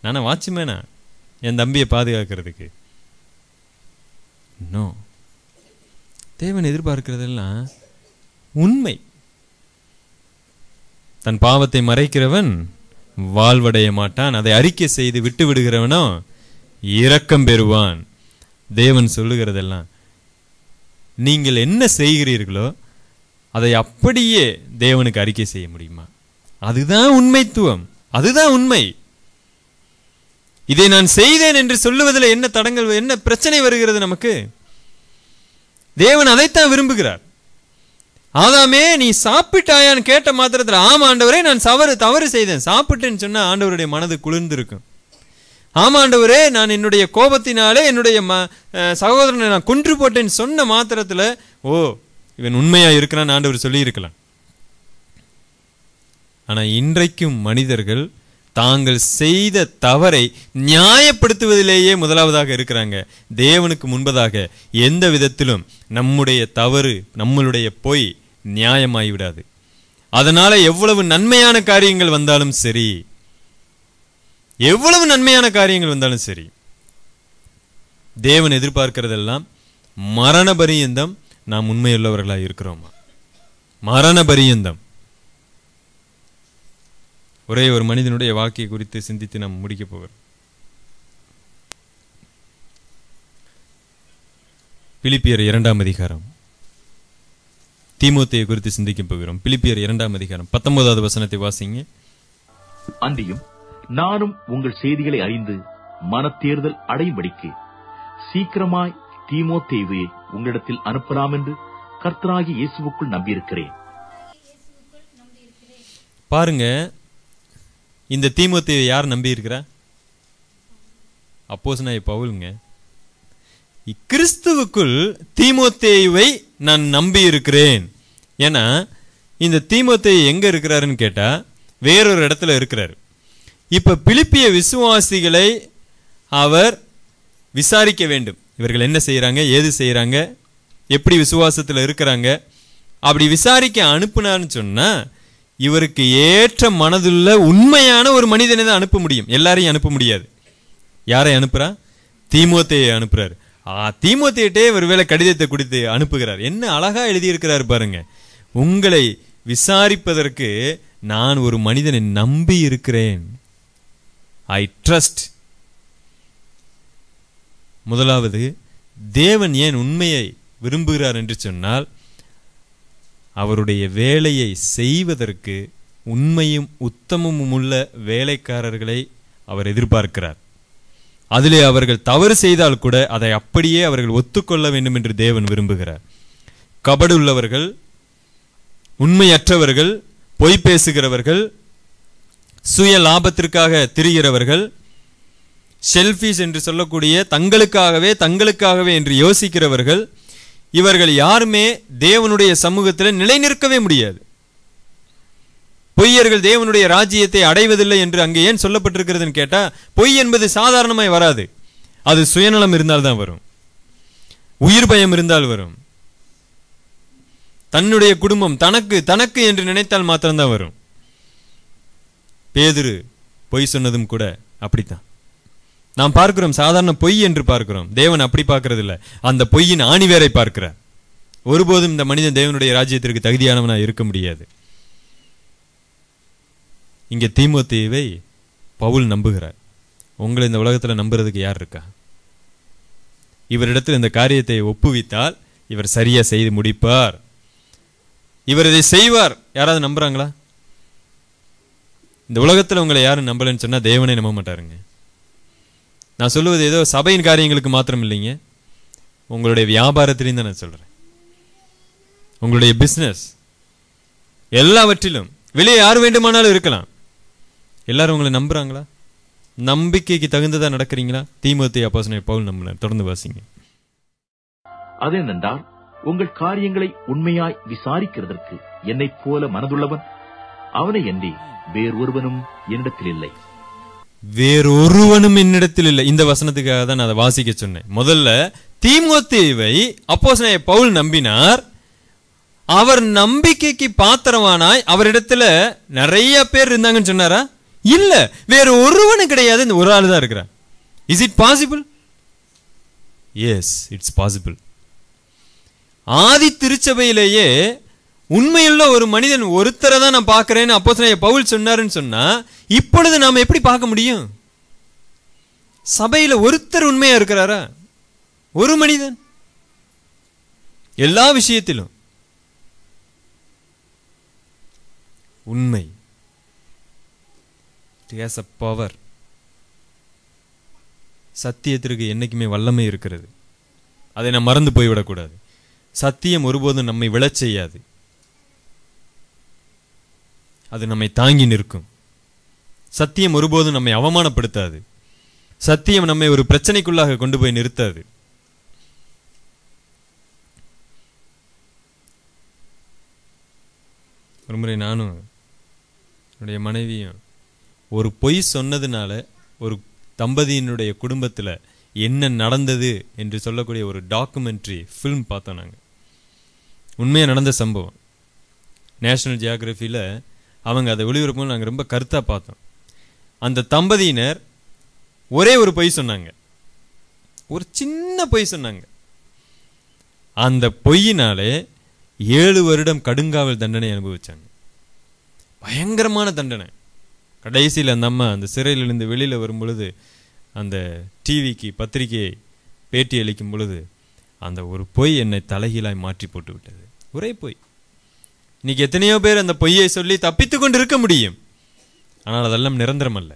நானா வாட்ச்மேனா என் தம்பியை பாதுகாக்கிறதுக்கு இன்னும் தேவன் எதிர்பார்க்கிறதெல்லாம் உண்மை தன் பாவத்தை மறைக்கிறவன் வாழ்வடைய மாட்டான் அதை அறிக்கை செய்து விட்டு விடுகிறவனோ இரக்கம் பெறுவான் தேவன் சொல்லுகிறதெல்லாம் நீங்கள் என்ன செய்கிறீர்களோ அதை அப்படியே தேவனுக்கு அறிக்கை செய்ய முடியுமா அதுதான் உண்மைத்துவம் அதுதான் உண்மை இதை நான் செய்தேன் என்று சொல்லுவதில் என்ன தடங்கள் என்ன பிரச்சனை வருகிறது நமக்கு தேவன் அதைத்தான் விரும்புகிறார் ஆதாமே நீ சாப்பிட்டாயான்னு கேட்ட மாத்திரத்தில் ஆமா ஆண்டவரே நான் சவறு தவறு செய்தேன் சாப்பிட்டேன்னு சொன்னால் ஆண்டவருடைய மனது குளிர்ந்திருக்கும் ஆமாண்டவரே நான் என்னுடைய கோபத்தினாலே என்னுடைய ம சகோதரனை நான் குன்று போட்டேன்னு சொன்ன மாத்திரத்தில் ஓ இவன் உண்மையாக இருக்கிறான்னு ஆண்டவர் சொல்லியிருக்கலாம் ஆனால் இன்றைக்கும் மனிதர்கள் தாங்கள் செய்த தவறை நியாயப்படுத்துவதிலேயே முதலாவதாக இருக்கிறாங்க தேவனுக்கு முன்பதாக எந்த விதத்திலும் நம்முடைய தவறு நம்மளுடைய பொய் நியாயமாய் விடாது அதனால எவ்வளவு நன்மையான காரியங்கள் வந்தாலும் சரி எவ்வளவு நன்மையான காரியங்கள் வந்தாலும் சரி தேவன் எதிர்பார்க்கிறதெல்லாம் மரண பரியந்தம் நாம் உண்மையுள்ளவர்களாக இருக்கிறோமா மரண பரியந்தம் ஒரே ஒரு மனிதனுடைய வாழ்க்கையை குறித்து சிந்தித்து நாம் முடிக்கப் போகிறோம் பிலிப்பியர் இரண்டாம் அதிகாரம் தீமோத்தையை குறித்து சிந்திக்க போகிறோம் பிலிப்பியர் இரண்டாம் அதிகாரம் பத்தொன்பதாவது வசனத்தை வாசிங்க அன்றியும் நானும் உங்கள் செய்திகளை அறிந்து மனத்தேர்தல் அடையும்படிக்கு சீக்கிரமாய் தேவையை உங்களிடத்தில் அனுப்பலாம் என்று கர்த்தராகி இயேசுவுக்குள் நம்பியிருக்கிறேன் பாருங்க இந்த தீமோத்தேவை யார் நம்பியிருக்கிறா அப்போஸ் நான் பவுலுங்க கிறிஸ்துவுக்குள் தீமோத்தேயுவை நான் நம்பி இருக்கிறேன் ஏன்னா இந்த தீமோத்தேய் எங்கே இருக்கிறாருன்னு கேட்டால் வேறொரு இடத்துல இருக்கிறார் இப்போ பிலிப்பிய விசுவாசிகளை அவர் விசாரிக்க வேண்டும் இவர்கள் என்ன செய்கிறாங்க ஏது செய்கிறாங்க எப்படி விசுவாசத்தில் இருக்கிறாங்க அப்படி விசாரிக்க அனுப்புனான்னு சொன்னால் இவருக்கு ஏற்ற மனதுள்ள உண்மையான ஒரு மனிதனை தான் அனுப்ப முடியும் எல்லாரையும் அனுப்ப முடியாது யாரை அனுப்புகிறா தீமோத்தையை அனுப்புறாரு ஒரு ஒருவேளை கடிதத்தை கொடுத்து அனுப்புகிறார் என்ன அழகா எழுதியிருக்கிறார் பாருங்க உங்களை விசாரிப்பதற்கு நான் ஒரு மனிதனை நம்பி இருக்கிறேன் ஐ ட்ரஸ்ட் முதலாவது தேவன் ஏன் உண்மையை விரும்புகிறார் என்று சொன்னால் அவருடைய வேலையை செய்வதற்கு உண்மையும் உத்தமமும் உள்ள வேலைக்காரர்களை அவர் எதிர்பார்க்கிறார் அதிலே அவர்கள் தவறு செய்தால் கூட அதை அப்படியே அவர்கள் ஒத்துக்கொள்ள வேண்டும் என்று தேவன் விரும்புகிறார் உள்ளவர்கள் உண்மையற்றவர்கள் பொய் பேசுகிறவர்கள் சுய லாபத்திற்காக திரிகிறவர்கள் செல்ஃபிஸ் என்று சொல்லக்கூடிய தங்களுக்காகவே தங்களுக்காகவே என்று யோசிக்கிறவர்கள் இவர்கள் யாருமே தேவனுடைய சமூகத்தில் நிலைநிற்கவே முடியாது பொய்யர்கள் தேவனுடைய ராஜ்யத்தை அடைவதில்லை என்று அங்கே ஏன் சொல்லப்பட்டிருக்கிறதுன்னு கேட்டால் பொய் என்பது சாதாரணமாய் வராது அது சுயநலம் இருந்தால்தான் வரும் உயிர் பயம் இருந்தால் வரும் தன்னுடைய குடும்பம் தனக்கு தனக்கு என்று நினைத்தால் மாத்திரம்தான் வரும் பேதுரு பொய் சொன்னதும் கூட அப்படித்தான் நாம் பார்க்கிறோம் சாதாரண பொய் என்று பார்க்கிறோம் தேவன் அப்படி பார்க்கறது இல்லை அந்த பொய்யின் ஆணிவேரை பார்க்கிறார் ஒருபோதும் இந்த மனிதன் தேவனுடைய ராஜ்யத்திற்கு தகுதியானவனாக இருக்க முடியாது இங்கே தீமோத்தேவை பவுல் நம்புகிறார் உங்களை இந்த உலகத்தில் நம்புறதுக்கு யார் இருக்கா இவரிடத்தில் இந்த காரியத்தை ஒப்புவித்தால் இவர் சரியாக செய்து முடிப்பார் இவர் இதை செய்வார் யாராவது நம்புறாங்களா இந்த உலகத்தில் உங்களை யாரும் நம்பலன்னு சொன்னால் தேவனை நம்ப மாட்டாருங்க நான் சொல்லுவது ஏதோ சபையின் காரியங்களுக்கு மாத்திரம் இல்லைங்க உங்களுடைய வியாபாரத்திலையும் தான் நான் சொல்கிறேன் உங்களுடைய பிஸ்னஸ் எல்லாவற்றிலும் வெளியே யார் வேண்டுமானாலும் இருக்கலாம் எல்லாரும் உங்களை நம்புறாங்களா நம்பிக்கைக்கு தகுந்ததாக நடக்கிறீங்களா தீமத்தை அப்பாசனை பவுல் நம்பினார் தொடர்ந்து வாசிங்க அது என்னென்றால் உங்கள் காரியங்களை உண்மையாய் விசாரிக்கிறதற்கு என்னைப் போல மனதுள்ளவன் அவனை அன்றி வேறொருவனும் என்னிடத்தில் இல்லை வேறொருவனும் என்னிடத்தில் இல்லை இந்த வசனத்துக்காக தான் நான் அதை வாசிக்க சொன்னேன் முதல்ல தீமோத்தேவை அப்போசனைய பவுல் நம்பினார் அவர் நம்பிக்கைக்கு பாத்திரமானாய் அவரிடத்துல நிறைய பேர் இருந்தாங்கன்னு சொன்னாரா இல்ல வேற ஒருவனும் கிடையாது இந்த ஒரு ஆள் தான் இருக்கிறான் is it possible yes it's possible ஆதி திருச்சபையிலேயே உண்மையுள்ள ஒரு மனிதன் ஒருத்தரை தான் நான் பார்க்குறேன்னு அப்போ பவுல் சொன்னாருன்னு சொன்னால் இப்பொழுது நாம் எப்படி பார்க்க முடியும் சபையில் ஒருத்தர் உண்மையாக இருக்கிறாரா ஒரு மனிதன் எல்லா விஷயத்திலும் உண்மை இட் ஹேஸ் அ பவர் சத்தியத்திற்கு என்றைக்குமே வல்லமை இருக்கிறது அதை நான் மறந்து போய்விடக்கூடாது சத்தியம் ஒருபோதும் நம்மை விழச் செய்யாது அது நம்மை தாங்கி நிற்கும் சத்தியம் ஒருபோதும் நம்மை அவமானப்படுத்தாது சத்தியம் நம்மை ஒரு பிரச்சனைக்குள்ளாக கொண்டு போய் நிறுத்தாது ஒருமுறை நானும் என்னுடைய மனைவியும் ஒரு பொய் சொன்னதுனால ஒரு தம்பதியினுடைய குடும்பத்தில் என்ன நடந்தது என்று சொல்லக்கூடிய ஒரு டாக்குமெண்ட்ரி ஃபில்ம் பார்த்தோம் நாங்கள் உண்மையாக நடந்த சம்பவம் நேஷனல் ஜியாகிரஃபியில் அவங்க அதை ஒளிபரப்பும் நாங்கள் ரொம்ப கருத்தாக பார்த்தோம் அந்த தம்பதியினர் ஒரே ஒரு பொய் சொன்னாங்க ஒரு சின்ன பொய் சொன்னாங்க அந்த பொய்யினாலே ஏழு வருடம் கடுங்காவல் தண்டனை அனுபவிச்சாங்க பயங்கரமான தண்டனை கடைசியில் அந்த அம்மா அந்த சிறையிலிருந்து வெளியில் வரும் பொழுது அந்த டிவிக்கு பத்திரிகையை பேட்டி அளிக்கும் பொழுது அந்த ஒரு பொய் என்னை தலைகீழாய் மாற்றி போட்டு விட்டது ஒரே பொய் இன்னைக்கு எத்தனையோ பேர் அந்த பொய்யை சொல்லி தப்பித்து கொண்டு இருக்க முடியும் ஆனால் அதெல்லாம் நிரந்தரம் அல்ல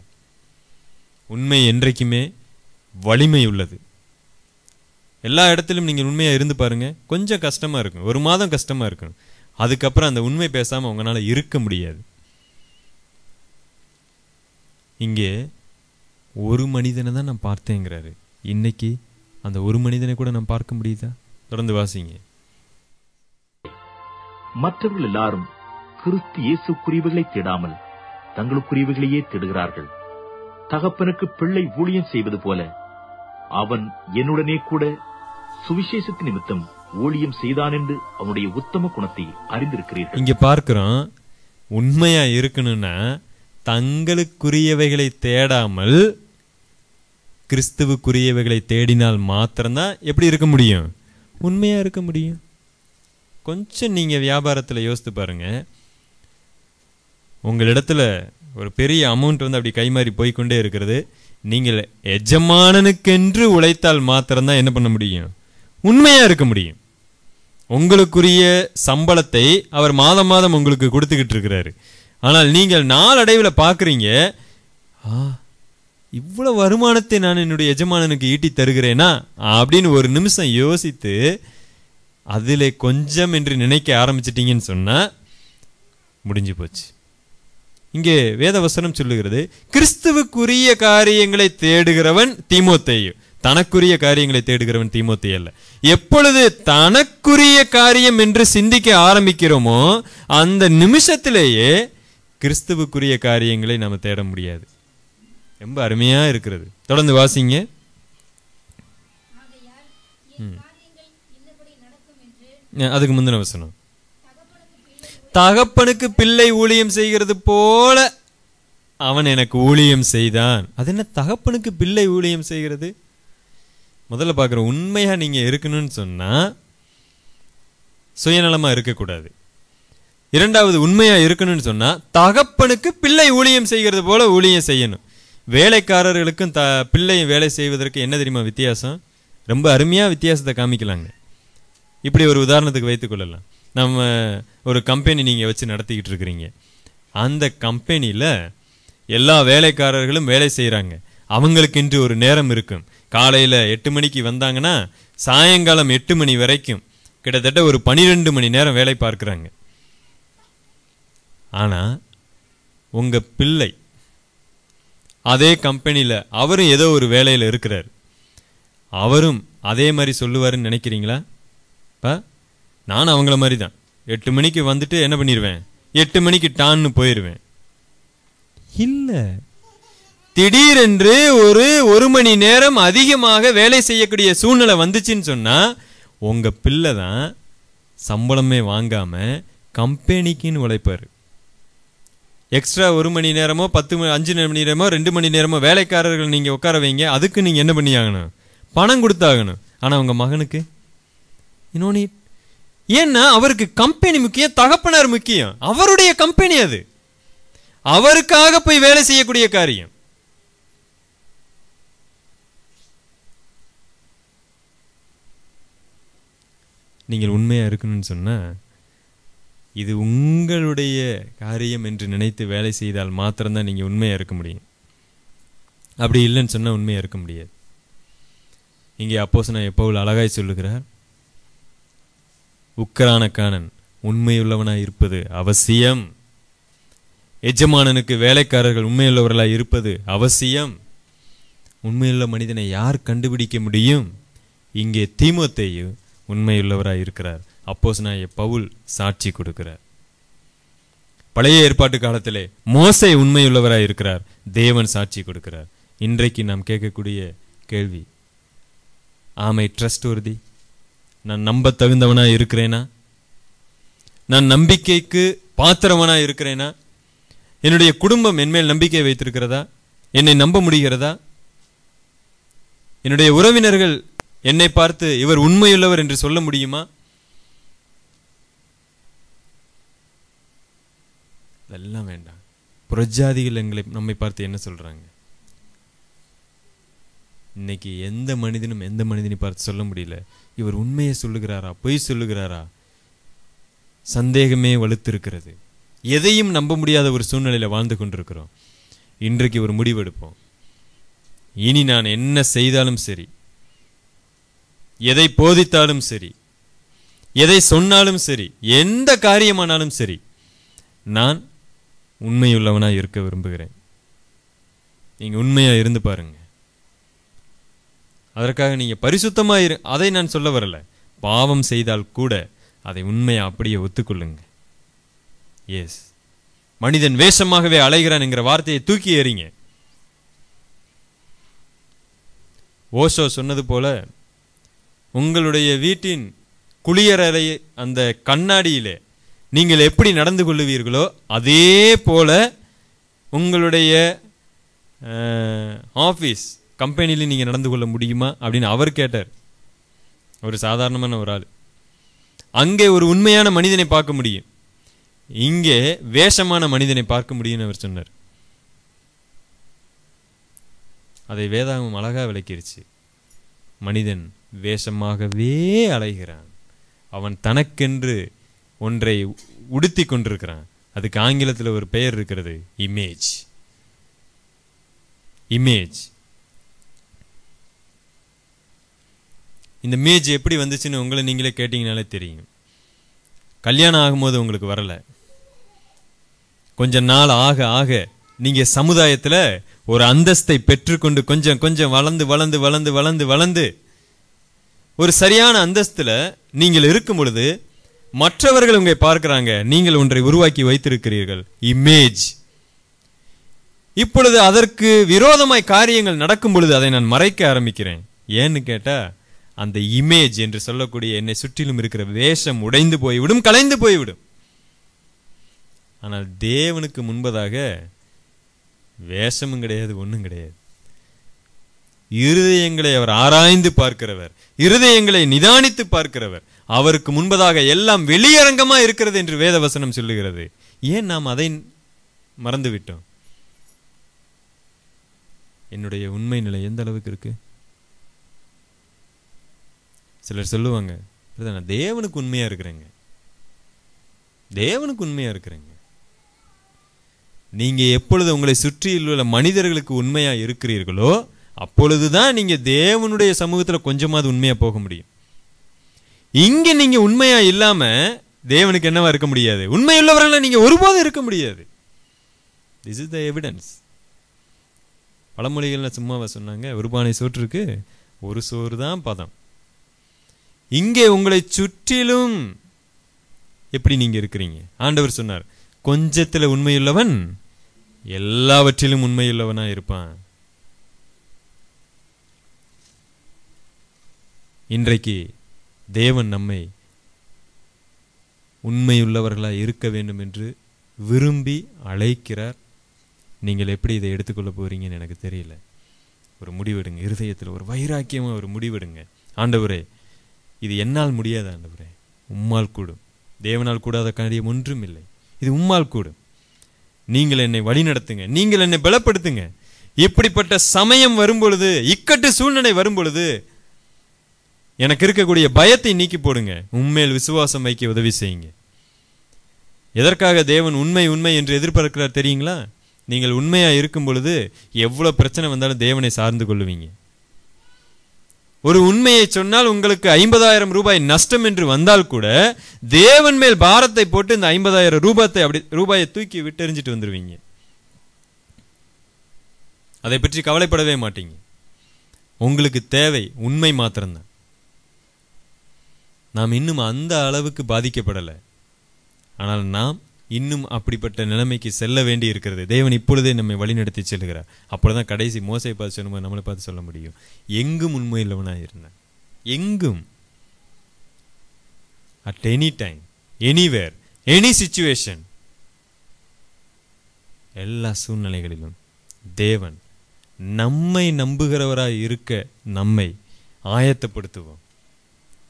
உண்மை என்றைக்குமே வலிமை உள்ளது எல்லா இடத்துலையும் நீங்கள் உண்மையாக இருந்து பாருங்கள் கொஞ்சம் கஷ்டமாக இருக்கும் ஒரு மாதம் கஷ்டமாக இருக்கும் அதுக்கப்புறம் அந்த உண்மை பேசாமல் உங்களால் இருக்க முடியாது இங்கே ஒரு மனிதனை தான் நான் பார்த்தேங்கிறாரு இன்னைக்கு அந்த ஒரு மனிதனை கூட நான் பார்க்க முடியுதா தொடர்ந்து வாசிங்க மற்றவர்கள் எல்லாரும் கிறிஸ்து குறிவுகளை தேடாமல் தங்களுக்குரியவர்களையே தேடுகிறார்கள் தகப்பனுக்கு பிள்ளை ஊழியம் செய்வது போல அவன் என்னுடனே கூட சுவிசேஷத்து நிமித்தம் ஊழியம் செய்தான் என்று அவனுடைய உத்தம குணத்தை அறிந்திருக்கிறீர்கள் இங்க பார்க்கிறோம் உண்மையா இருக்கணும்னா தங்களுக்குரியவைகளை தேடாமல் கிறிஸ்துவுக்குரியவைகளை தேடினால் மாத்திரம்தான் எப்படி இருக்க முடியும் உண்மையாக இருக்க முடியும் கொஞ்சம் நீங்கள் வியாபாரத்தில் யோசித்து பாருங்கள் உங்களிடத்துல ஒரு பெரிய அமௌண்ட் வந்து அப்படி கைமாறி போய்கொண்டே இருக்கிறது நீங்கள் எஜமானனுக்கென்று உழைத்தால் மாத்திரம்தான் என்ன பண்ண முடியும் உண்மையாக இருக்க முடியும் உங்களுக்குரிய சம்பளத்தை அவர் மாதம் மாதம் உங்களுக்கு கொடுத்துக்கிட்டு இருக்கிறாரு ஆனால் நீங்கள் நாளடைவில் பார்க்குறீங்க ஆ இவ்வளோ வருமானத்தை நான் என்னுடைய எஜமானனுக்கு ஈட்டி தருகிறேனா அப்படின்னு ஒரு நிமிஷம் யோசித்து அதில் கொஞ்சம் என்று நினைக்க ஆரம்பிச்சிட்டிங்கன்னு சொன்னால் முடிஞ்சு போச்சு இங்கே வேதவசனம் சொல்லுகிறது கிறிஸ்துவுக்குரிய காரியங்களை தேடுகிறவன் தீமோத்தேயு தனக்குரிய காரியங்களை தேடுகிறவன் தீமோத்தே அல்ல எப்பொழுது தனக்குரிய காரியம் என்று சிந்திக்க ஆரம்பிக்கிறோமோ அந்த நிமிஷத்திலேயே கிறிஸ்துவுக்குரிய காரியங்களை நம்ம தேட முடியாது ரொம்ப அருமையாக இருக்கிறது தொடர்ந்து வாசிங்க அதுக்கு முந்தின வசனம் தகப்பனுக்கு பிள்ளை ஊழியம் செய்கிறது போல அவன் எனக்கு ஊழியம் செய்தான் அது என்ன தகப்பனுக்கு பிள்ளை ஊழியம் செய்கிறது முதல்ல பார்க்குற உண்மையாக நீங்கள் இருக்கணும்னு சொன்னால் சுயநலமாக இருக்கக்கூடாது இரண்டாவது உண்மையா இருக்கணும்னு சொன்னா தகப்பனுக்கு பிள்ளை ஊழியம் செய்கிறது போல ஊழியம் செய்யணும் வேலைக்காரர்களுக்கும் த பிள்ளையும் வேலை செய்வதற்கு என்ன தெரியுமா வித்தியாசம் ரொம்ப அருமையாக வித்தியாசத்தை காமிக்கலாங்க இப்படி ஒரு உதாரணத்துக்கு வைத்துக்கொள்ளலாம் நம்ம ஒரு கம்பெனி நீங்கள் வச்சு நடத்திக்கிட்டு இருக்கிறீங்க அந்த கம்பெனியில் எல்லா வேலைக்காரர்களும் வேலை செய்கிறாங்க அவங்களுக்கு இன்று ஒரு நேரம் இருக்கும் காலையில் எட்டு மணிக்கு வந்தாங்கன்னா சாயங்காலம் எட்டு மணி வரைக்கும் கிட்டத்தட்ட ஒரு பன்னிரெண்டு மணி நேரம் வேலை பார்க்குறாங்க ஆனால் உங்கள் பிள்ளை அதே கம்பெனியில் அவரும் ஏதோ ஒரு வேலையில் இருக்கிறார் அவரும் அதே மாதிரி சொல்லுவாருன்னு நினைக்கிறீங்களா இப்போ நான் அவங்கள மாதிரி தான் எட்டு மணிக்கு வந்துட்டு என்ன பண்ணிடுவேன் எட்டு மணிக்கு டான்னு போயிடுவேன் இல்லை திடீரென்று ஒரு ஒரு மணி நேரம் அதிகமாக வேலை செய்யக்கூடிய சூழ்நிலை வந்துச்சுன்னு சொன்னால் உங்கள் பிள்ளை தான் சம்பளமே வாங்காமல் கம்பெனிக்குன்னு உழைப்பார் எக்ஸ்ட்ரா ஒரு மணி நேரமோ பத்து மணி அஞ்சு மணி நேரமோ ரெண்டு மணி நேரமோ வேலைக்காரர்கள் நீங்கள் உட்கார வைங்க அதுக்கு நீங்கள் என்ன பண்ணியாகணும் பணம் கொடுத்தாகணும் ஆனால் உங்கள் மகனுக்கு இன்னொன்று ஏன்னா அவருக்கு கம்பெனி முக்கியம் தகப்பனார் முக்கியம் அவருடைய கம்பெனி அது அவருக்காக போய் வேலை செய்யக்கூடிய காரியம் நீங்கள் உண்மையாக இருக்கணும்னு சொன்னால் இது உங்களுடைய காரியம் என்று நினைத்து வேலை செய்தால் மாத்திரம்தான் நீங்கள் உண்மையாக இருக்க முடியும் அப்படி இல்லைன்னு சொன்னால் உண்மையாக இருக்க முடியாது இங்கே அப்போஸ் நான் எப்போவுள் அழகாய் சொல்லுகிறார் உக்கரான காணன் உண்மையுள்ளவனாக இருப்பது அவசியம் எஜமானனுக்கு வேலைக்காரர்கள் உண்மையுள்ளவர்களாக இருப்பது அவசியம் உண்மையுள்ள மனிதனை யார் கண்டுபிடிக்க முடியும் இங்கே தீமத்தையும் உண்மையுள்ளவராக இருக்கிறார் அப்போஸ் நான் பவுல் சாட்சி கொடுக்கிறார் பழைய ஏற்பாட்டு காலத்திலே மோசை உண்மையுள்ளவராக இருக்கிறார் தேவன் சாட்சி கொடுக்கிறார் இன்றைக்கு நாம் கேட்கக்கூடிய கேள்வி ஆமை ட்ரஸ்ட் உறுதி நான் நம்ப தகுந்தவனாக இருக்கிறேனா நான் நம்பிக்கைக்கு பாத்திரவனாக இருக்கிறேனா என்னுடைய குடும்பம் என்மேல் நம்பிக்கை வைத்திருக்கிறதா என்னை நம்ப முடிகிறதா என்னுடைய உறவினர்கள் என்னை பார்த்து இவர் உண்மையுள்ளவர் என்று சொல்ல முடியுமா அதெல்லாம் வேண்டாம் புரஜாதிகள் எங்களை நம்மை பார்த்து என்ன சொல்கிறாங்க இன்னைக்கு எந்த மனிதனும் எந்த மனிதனை பார்த்து சொல்ல முடியல இவர் உண்மையை சொல்லுகிறாரா பொய் சொல்லுகிறாரா சந்தேகமே வலுத்திருக்கிறது எதையும் நம்ப முடியாத ஒரு சூழ்நிலையில் வாழ்ந்து கொண்டிருக்கிறோம் இன்றைக்கு ஒரு முடிவெடுப்போம் இனி நான் என்ன செய்தாலும் சரி எதை போதித்தாலும் சரி எதை சொன்னாலும் சரி எந்த காரியமானாலும் சரி நான் உண்மையுள்ளவனாக இருக்க விரும்புகிறேன் நீங்கள் உண்மையாக இருந்து பாருங்க அதற்காக நீங்கள் பரிசுத்தமாக இரு அதை நான் சொல்ல வரலை பாவம் செய்தால் கூட அதை உண்மையாக அப்படியே ஒத்துக்கொள்ளுங்க எஸ் மனிதன் வேஷமாகவே அலைகிறான் என்கிற வார்த்தையை தூக்கி எறிங்க ஓஷோ சொன்னது போல உங்களுடைய வீட்டின் குளியரறை அந்த கண்ணாடியிலே நீங்கள் எப்படி நடந்து கொள்ளுவீர்களோ அதே போல உங்களுடைய ஆஃபீஸ் கம்பெனியில் நீங்கள் நடந்து கொள்ள முடியுமா அப்படின்னு அவர் கேட்டார் ஒரு சாதாரணமான ஒரு ஆள் அங்கே ஒரு உண்மையான மனிதனை பார்க்க முடியும் இங்கே வேஷமான மனிதனை பார்க்க முடியும்னு அவர் சொன்னார் அதை வேதாகம் அழகாக விளக்கிருச்சு மனிதன் வேஷமாகவே அலைகிறான் அவன் தனக்கென்று ஒன்றை உடுத்தி கொண்டிருக்கிறான் அதுக்கு ஆங்கிலத்தில் ஒரு பெயர் இருக்கிறது இமேஜ் இமேஜ் இந்த இமேஜ் எப்படி வந்துச்சுன்னு உங்களை நீங்களே கேட்டிங்கனாலே தெரியும் கல்யாணம் ஆகும்போது உங்களுக்கு வரலை கொஞ்ச நாள் ஆக ஆக நீங்கள் சமுதாயத்தில் ஒரு அந்தஸ்தை பெற்றுக்கொண்டு கொஞ்சம் கொஞ்சம் வளர்ந்து வளர்ந்து வளர்ந்து வளர்ந்து வளர்ந்து ஒரு சரியான அந்தஸ்தில் நீங்கள் இருக்கும் பொழுது மற்றவர்கள் உங்களை பார்க்கிறாங்க நீங்கள் ஒன்றை உருவாக்கி வைத்திருக்கிறீர்கள் இமேஜ் இப்பொழுது அதற்கு விரோதமாய் காரியங்கள் நடக்கும் பொழுது அதை நான் மறைக்க ஆரம்பிக்கிறேன் ஏன்னு கேட்டா அந்த இமேஜ் என்று சொல்லக்கூடிய என்னை சுற்றிலும் இருக்கிற வேஷம் உடைந்து போய்விடும் கலைந்து போய்விடும் ஆனால் தேவனுக்கு முன்பதாக வேஷமும் கிடையாது ஒன்றும் கிடையாது இருதயங்களை அவர் ஆராய்ந்து பார்க்கிறவர் இருதயங்களை நிதானித்து பார்க்கிறவர் அவருக்கு முன்பதாக எல்லாம் வெளியரங்கமா இருக்கிறது என்று வேதவசனம் சொல்லுகிறது ஏன் நாம் அதை மறந்துவிட்டோம் என்னுடைய உண்மை நிலை எந்த அளவுக்கு இருக்கு சிலர் சொல்லுவாங்க தேவனுக்கு உண்மையா இருக்கிறேங்க தேவனுக்கு உண்மையா இருக்கிறேங்க நீங்க எப்பொழுது உங்களை சுற்றியுள்ள மனிதர்களுக்கு உண்மையா இருக்கிறீர்களோ அப்பொழுதுதான் நீங்க தேவனுடைய சமூகத்துல கொஞ்சமாவது உண்மையா போக முடியும் இங்க நீங்க உண்மையா இல்லாம தேவனுக்கு என்னவா இருக்க முடியாது உண்மையுள்ளவர்கள நீங்க ஒருபோதும் இருக்க முடியாது திஸ் இஸ் த எவிடன்ஸ் பழமொழிகள்ல சும்மாவா சொன்னாங்க ஒரு பானை சோற்றுக்கு ஒரு சோறு தான் பதம் இங்கே உங்களை சுற்றிலும் எப்படி நீங்க இருக்கிறீங்க ஆண்டவர் சொன்னார் கொஞ்சத்தில் உண்மையுள்ளவன் எல்லாவற்றிலும் உண்மையுள்ளவனா இருப்பான் இன்றைக்கு தேவன் நம்மை உண்மையுள்ளவர்களாக இருக்க வேண்டும் என்று விரும்பி அழைக்கிறார் நீங்கள் எப்படி இதை எடுத்துக்கொள்ள போகிறீங்கன்னு எனக்கு தெரியல ஒரு முடிவெடுங்க இருதயத்தில் ஒரு வைராக்கியமாக ஒரு முடிவெடுங்க ஆண்டவரே இது என்னால் முடியாது ஆண்டவரே உம்மால் கூடும் தேவனால் கூடாத காரியம் ஒன்றும் இல்லை இது உம்மால் கூடும் நீங்கள் என்னை நடத்துங்க நீங்கள் என்னை பலப்படுத்துங்க இப்படிப்பட்ட சமயம் வரும்பொழுது இக்கட்டு சூழ்நிலை வரும்பொழுது எனக்கு இருக்கக்கூடிய பயத்தை நீக்கி போடுங்க உண்மையில் விசுவாசம் வைக்க உதவி செய்யுங்க எதற்காக தேவன் உண்மை உண்மை என்று எதிர்பார்க்கிறார் தெரியுங்களா நீங்கள் உண்மையாக இருக்கும் பொழுது எவ்வளோ பிரச்சனை வந்தாலும் தேவனை சார்ந்து கொள்ளுவீங்க ஒரு உண்மையை சொன்னால் உங்களுக்கு ஐம்பதாயிரம் ரூபாய் நஷ்டம் என்று வந்தால் கூட தேவன் மேல் பாரத்தை போட்டு இந்த ஐம்பதாயிரம் ரூபாயத்தை அப்படி ரூபாயை தூக்கி விட்டெறிஞ்சிட்டு வந்துடுவீங்க அதை பற்றி கவலைப்படவே மாட்டீங்க உங்களுக்கு தேவை உண்மை மாத்திரம்தான் நாம் இன்னும் அந்த அளவுக்கு பாதிக்கப்படலை ஆனால் நாம் இன்னும் அப்படிப்பட்ட நிலைமைக்கு செல்ல வேண்டி இருக்கிறது தேவன் இப்பொழுதே நம்மை வழிநடத்தி செல்கிறார் தான் கடைசி மோசை பார்த்து சொல்லும்போது நம்மளை பார்த்து சொல்ல முடியும் எங்கும் உண்மை இல்லவனாக இருந்தேன் எங்கும் at any time anywhere any situation எல்லா சூழ்நிலைகளிலும் தேவன் நம்மை நம்புகிறவராக இருக்க நம்மை ஆயத்தப்படுத்துவோம்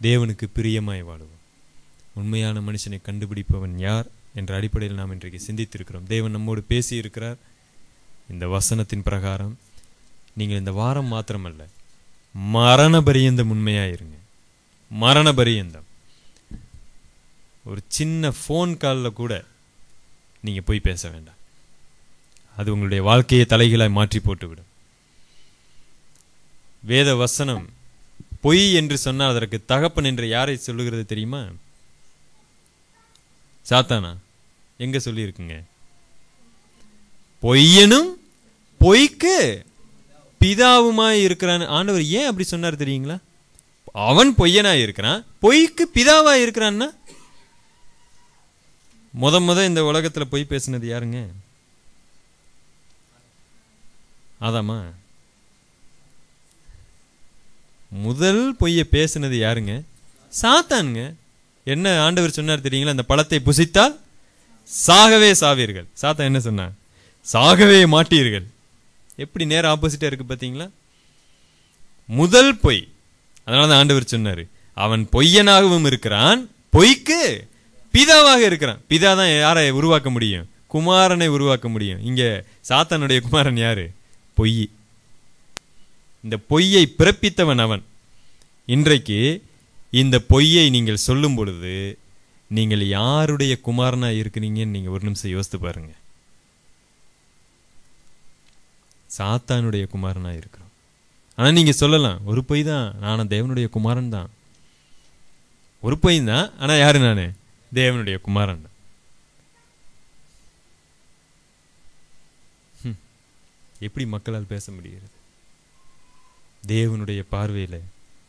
தேவனுக்கு பிரியமாய் வாழுவோம் உண்மையான மனுஷனை கண்டுபிடிப்பவன் யார் என்ற அடிப்படையில் நாம் இன்றைக்கு சிந்தித்திருக்கிறோம் தேவன் நம்மோடு பேசியிருக்கிறார் இந்த வசனத்தின் பிரகாரம் நீங்கள் இந்த வாரம் மாத்திரமல்ல மரண பரியந்தம் உண்மையாயிருங்க மரண பரியந்தம் ஒரு சின்ன ஃபோன் காலில் கூட நீங்கள் போய் பேச வேண்டாம் அது உங்களுடைய வாழ்க்கையை தலைகளாய் மாற்றி போட்டுவிடும் வேத வசனம் பொய் என்று சொன்னால் அதற்கு தகப்பன் என்று யாரை சொல்லுகிறது தெரியுமா சாத்தானா எங்க சொல்லியிருக்குங்க பொய்யனும் பொய்க்கு பிதாவுமாய் இருக்கிறான் ஆண்டவர் ஏன் அப்படி சொன்னார் தெரியுங்களா அவன் பொய்யனா இருக்கிறான் பொய்க்கு பிதாவா இருக்கிறான்னா முத முத இந்த உலகத்துல பொய் பேசினது யாருங்க அதாமா முதல் பொய்யை பேசுனது யாருங்க சாத்தானுங்க என்ன ஆண்டவர் சொன்னார் தெரியுங்களா அந்த பழத்தை புசித்தால் சாகவே சாவீர்கள் சாத்தான் என்ன சொன்னான் சாகவே மாட்டீர்கள் எப்படி நேரம் ஆப்போசிட்டாக இருக்குது பார்த்தீங்களா முதல் பொய் அதனால தான் ஆண்டவர் சொன்னார் அவன் பொய்யனாகவும் இருக்கிறான் பொய்க்கு பிதாவாக இருக்கிறான் பிதா தான் யாரை உருவாக்க முடியும் குமாரனை உருவாக்க முடியும் இங்கே சாத்தானுடைய குமாரன் யார் பொய் இந்த பொய்யை பிறப்பித்தவன் அவன் இன்றைக்கு இந்த பொய்யை நீங்கள் சொல்லும் பொழுது நீங்கள் யாருடைய குமாரனாக இருக்கிறீங்கன்னு நீங்கள் ஒரு நிமிஷம் யோசித்து பாருங்க சாத்தானுடைய குமாரனாக இருக்கிறோம் ஆனால் நீங்கள் சொல்லலாம் ஒரு பொய் தான் நானும் தேவனுடைய குமாரன் தான் ஒரு பொய் தான் ஆனால் யார் நான் தேவனுடைய குமாரன் எப்படி மக்களால் பேச முடிகிறது தேவனுடைய பார்வையில்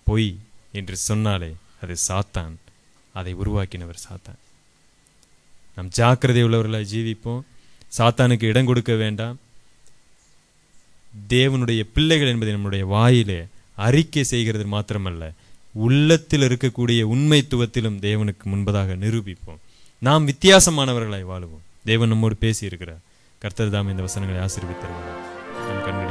பொய் என்று சொன்னாலே அது சாத்தான் அதை உருவாக்கினவர் சாத்தான் நம் ஜாக்கிரதை உள்ளவர்களாக ஜீவிப்போம் சாத்தானுக்கு இடம் கொடுக்க வேண்டாம் தேவனுடைய பிள்ளைகள் என்பதை நம்முடைய வாயிலே அறிக்கை செய்கிறது மாத்திரமல்ல உள்ளத்தில் இருக்கக்கூடிய உண்மைத்துவத்திலும் தேவனுக்கு முன்பதாக நிரூபிப்போம் நாம் வித்தியாசமானவர்களாய் வாழுவோம் தேவன் நம்மோடு பேசியிருக்கிறார் கர்த்தர் தாம் இந்த வசனங்களை ஆசீர்வித்திருக்கிறார் நம்